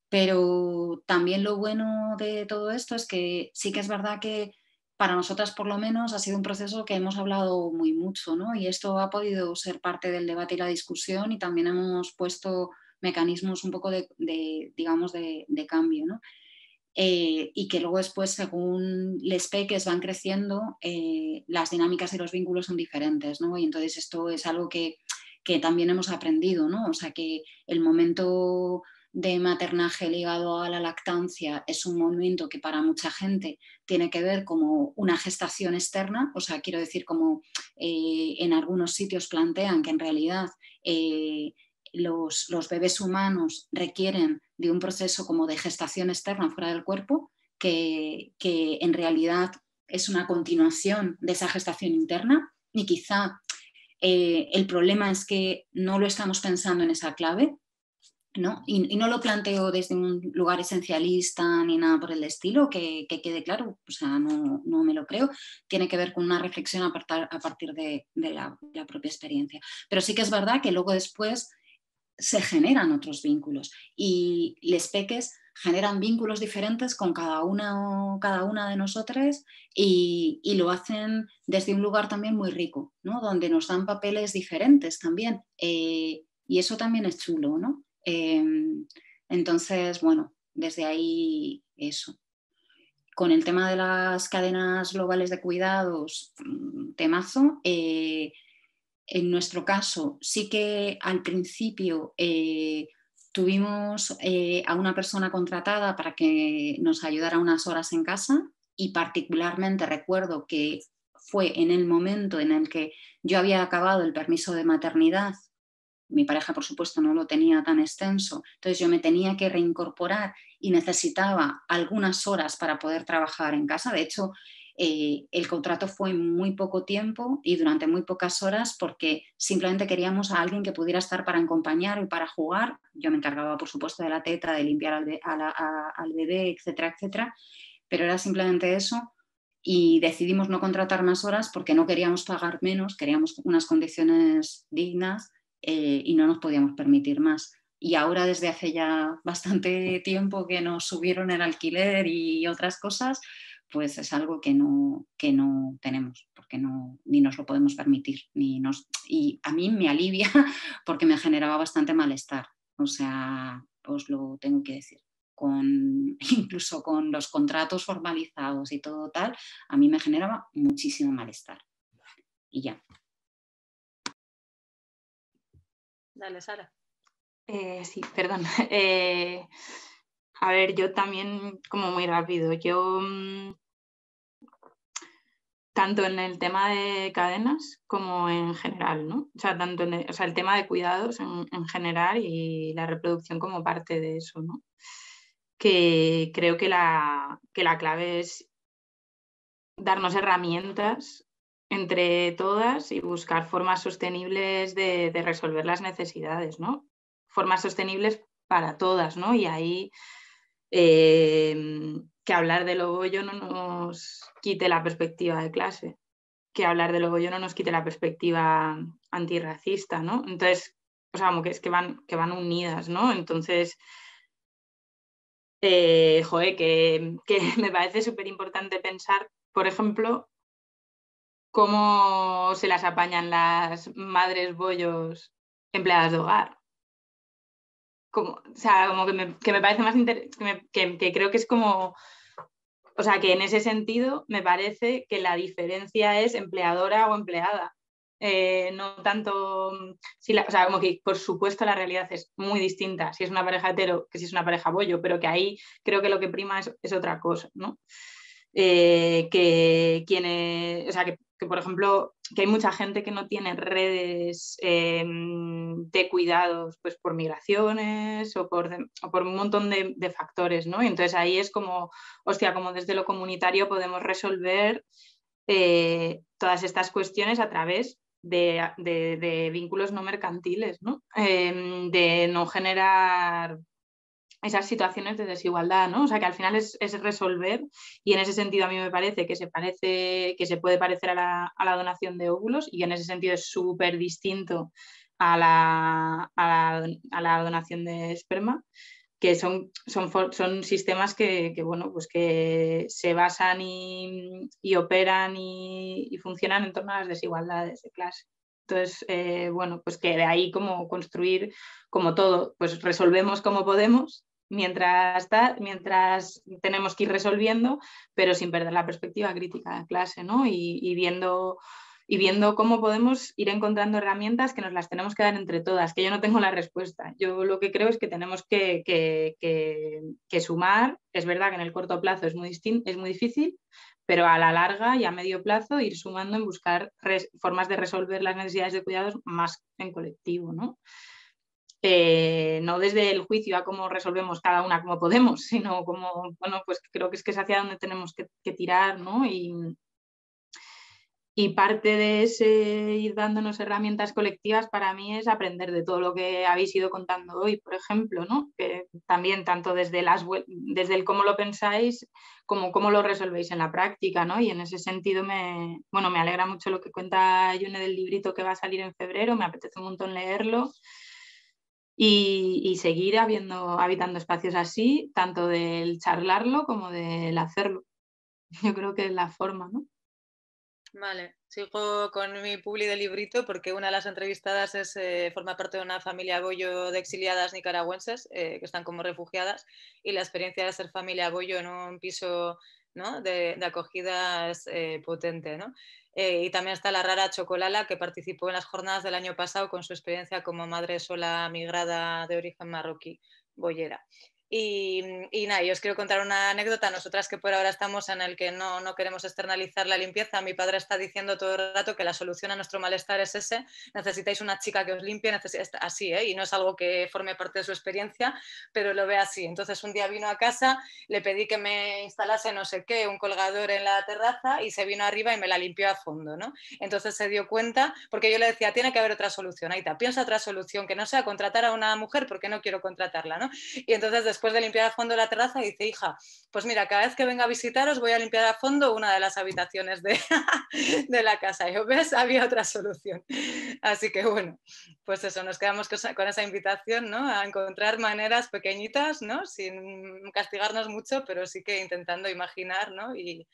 Pero también lo bueno de todo esto es que sí que es verdad que para nosotras por lo menos ha sido un proceso que hemos hablado muy mucho, ¿no? Y esto ha podido ser parte del debate y la discusión y también hemos puesto mecanismos un poco de, digamos, de, de cambio, ¿no? Eh, y que luego después, según les peques van creciendo, eh, las dinámicas y los vínculos son diferentes, ¿no? Y entonces esto es algo que, también hemos aprendido, ¿no? O sea, que el momento de maternaje ligado a la lactancia es un momento que para mucha gente tiene que ver como una gestación externa, o sea, quiero decir, como eh, en algunos sitios plantean que en realidad los, los, bebés humanos requieren de un proceso como de gestación externa fuera del cuerpo, que, en realidad es una continuación de esa gestación interna y quizá eh, el problema es que no lo estamos pensando en esa clave, Y, no lo planteo desde un lugar esencialista ni nada por el estilo, que, quede claro, o sea, no, me lo creo, tiene que ver con una reflexión a, a partir de, la, propia experiencia. Pero sí que es verdad que luego después se generan otros vínculos y les peques generan vínculos diferentes con cada una, cada una de nosotras y, lo hacen desde un lugar también muy rico, ¿no? donde nos dan papeles diferentes también. Eh, y eso también es chulo, ¿no? Em, entonces, bueno, desde ahí eso. Con el tema de las cadenas globales de cuidados, mm, temazo, eh, en nuestro caso, sí que al principio eh, tuvimos eh, a una persona contratada para que nos ayudara unas horas en casa y particularmente recuerdo que fue en el momento en el que yo había acabado el permiso de maternidad. Mi pareja, por supuesto, no lo tenía tan extenso, entonces yo me tenía que reincorporar y necesitaba algunas horas para poder trabajar en casa. De hecho, eh, el contrato fue muy poco tiempo y durante muy pocas horas porque simplemente queríamos a alguien que pudiera estar para acompañar y para jugar. Yo me encargaba, por supuesto, de la teta, de limpiar al, bebé, etcétera, etcétera. Pero era simplemente eso y decidimos no contratar más horas porque no queríamos pagar menos, queríamos unas condiciones dignas eh, y no nos podíamos permitir más y ahora desde hace ya bastante tiempo que nos subieron el alquiler y otras cosas, pues es algo que no, que no tenemos, porque no, ni nos lo podemos permitir. Ni nos, y a mí me alivia <laughs> porque me generaba bastante malestar. O sea, os lo tengo que decir. Con, <laughs> incluso con los contratos formalizados y todo tal, a mí me generaba muchísimo malestar. Y ya. Dale, Sara. Eh, sí, perdón. <laughs> Eh, a ver, yo también como muy rápido. Yo mm, tanto en el tema de cadenas como en general, ¿no? O sea, tanto en e, el, tema de cuidados en, general y la reproducción como parte de eso, ¿no? Que creo que la, clave es darnos herramientas entre todas y buscar formas sostenibles de, de resolver las necesidades, ¿no? Formas sostenibles para todas, ¿no? Y ahí Em, que hablar de lo bollo no nos quite la perspectiva de clase, que hablar de lo bollo no nos quite la perspectiva antirracista, ¿no? Entonces, o sea, como que es que van, que van unidas, ¿no? Entonces, eh, joder, que, que <laughs> me parece súper importante pensar, por ejemplo, cómo se las apañan las madres bollos empleadas de hogar como, o sea, como que me, parece más interesante, que, creo que es como, o sea, que en ese sentido me parece que la diferencia es empleadora o empleada. Eh, no tanto, si la, o sea, como que por supuesto la realidad es muy distinta si es una pareja hetero que si es una pareja bollo, pero que ahí creo que lo que prima es, otra cosa, ¿no? Eh, que quienes, o sea, que por ejemplo, que hay mucha gente que no tiene redes em, de cuidados pues, por migraciones o por, un montón de, factores, ¿no? entonces ahí es como, hostia, como desde lo comunitario podemos resolver eh, todas estas cuestiones a través de, vínculos no mercantiles, em, de no generar esas situaciones de desigualdad, ¿no? O sea, que al final es, resolver y en ese sentido a mí me parece que se, parece, que se puede parecer a la, donación de óvulos y en ese sentido es súper distinto a la, donación de esperma, que son, son, son sistemas que, bueno, pues que se basan y, operan y, funcionan en torno a las desigualdades de clase. Entonces, eh, bueno, pues que de ahí como construir como todo, pues resolvemos como podemos mientras, tenemos que ir resolviendo, pero sin perder la perspectiva crítica de clase, ¿no? Y, viendo, y viendo cómo podemos ir encontrando herramientas que nos las tenemos que dar entre todas, que yo no tengo la respuesta. Yo lo que creo es que tenemos que, que, que, sumar, es verdad que en el corto plazo es muy, es muy difícil, pero a la larga y a medio plazo ir sumando en buscar formas de resolver las necesidades de cuidados más en colectivo, ¿no? Eh, no desde el juicio a cómo resolvemos cada una como podemos, <laughs> sino como, bueno, pues creo que es que es hacia donde tenemos que, tirar, Y, parte de ese ir dándonos herramientas colectivas para mí es aprender de todo lo que habéis ido contando hoy, por ejemplo, ¿no? que también tanto desde, las, desde el cómo lo pensáis como cómo lo resolvéis en la práctica. Y en ese sentido me, me alegra mucho lo que cuenta Yune del librito que va a salir en febrero, me apetece un montón leerlo y, seguir habiendo, habitando espacios así, tanto del charlarlo como del hacerlo. <laughs> Yo creo que es la forma, ¿no? Vale, sigo con mi publi de librito porque una de las entrevistadas es, eh, forma parte de una familia Goyo de exiliadas nicaragüenses eh, que están como refugiadas y la experiencia de ser familia Goyo en un piso de, de, acogidas eh, potente. ¿no? Eh, y también está la rara Chocolala, que participó en las jornadas del año pasado con su experiencia como madre sola migrada de origen marroquí, Boyera. Y, mm, y, nada, yo os quiero contar una anécdota. Nosotras que por ahora estamos en el que no, no, queremos externalizar la limpieza, mi padre está diciendo todo el rato que la solución a nuestro malestar es ese. Necesitáis una chica que os limpie, así, ¿eh? y no es algo que forme parte de su experiencia, pero lo ve así. Entonces un día vino a casa, le pedí que me instalase no sé qué, un colgador en la terraza y se vino arriba y me la limpió a fondo. ¿no? Entonces se dio cuenta, porque yo le decía, tiene que haber otra solución, está, piensa otra solución, que no sea contratar a una mujer porque no quiero contratarla. ¿no? Y entonces después después de limpiar a fondo la terraza, dice, hija, pues mira, cada vez que venga a visitaros voy a limpiar a fondo una de las habitaciones de, <laughs> de la casa. Y yo, ¿ves? Había otra solución. Así que bueno, pues eso, nos quedamos con esa invitación, ¿no? A encontrar maneras pequeñitas, ¿no? Sin castigarnos mucho, pero sí que intentando imaginar, ¿no? Y,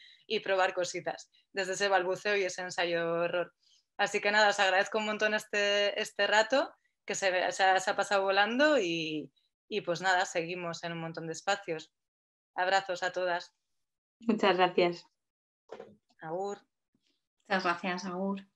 probar cositas desde ese balbuceo y ese ensayo horror. Así que nada, os agradezco un montón este, este rato que se, se, ha pasado volando y, y pues nada, seguimos en un montón de espacios. Abrazos a todas. Muchas gracias. Agur. Muchas gracias, Agur.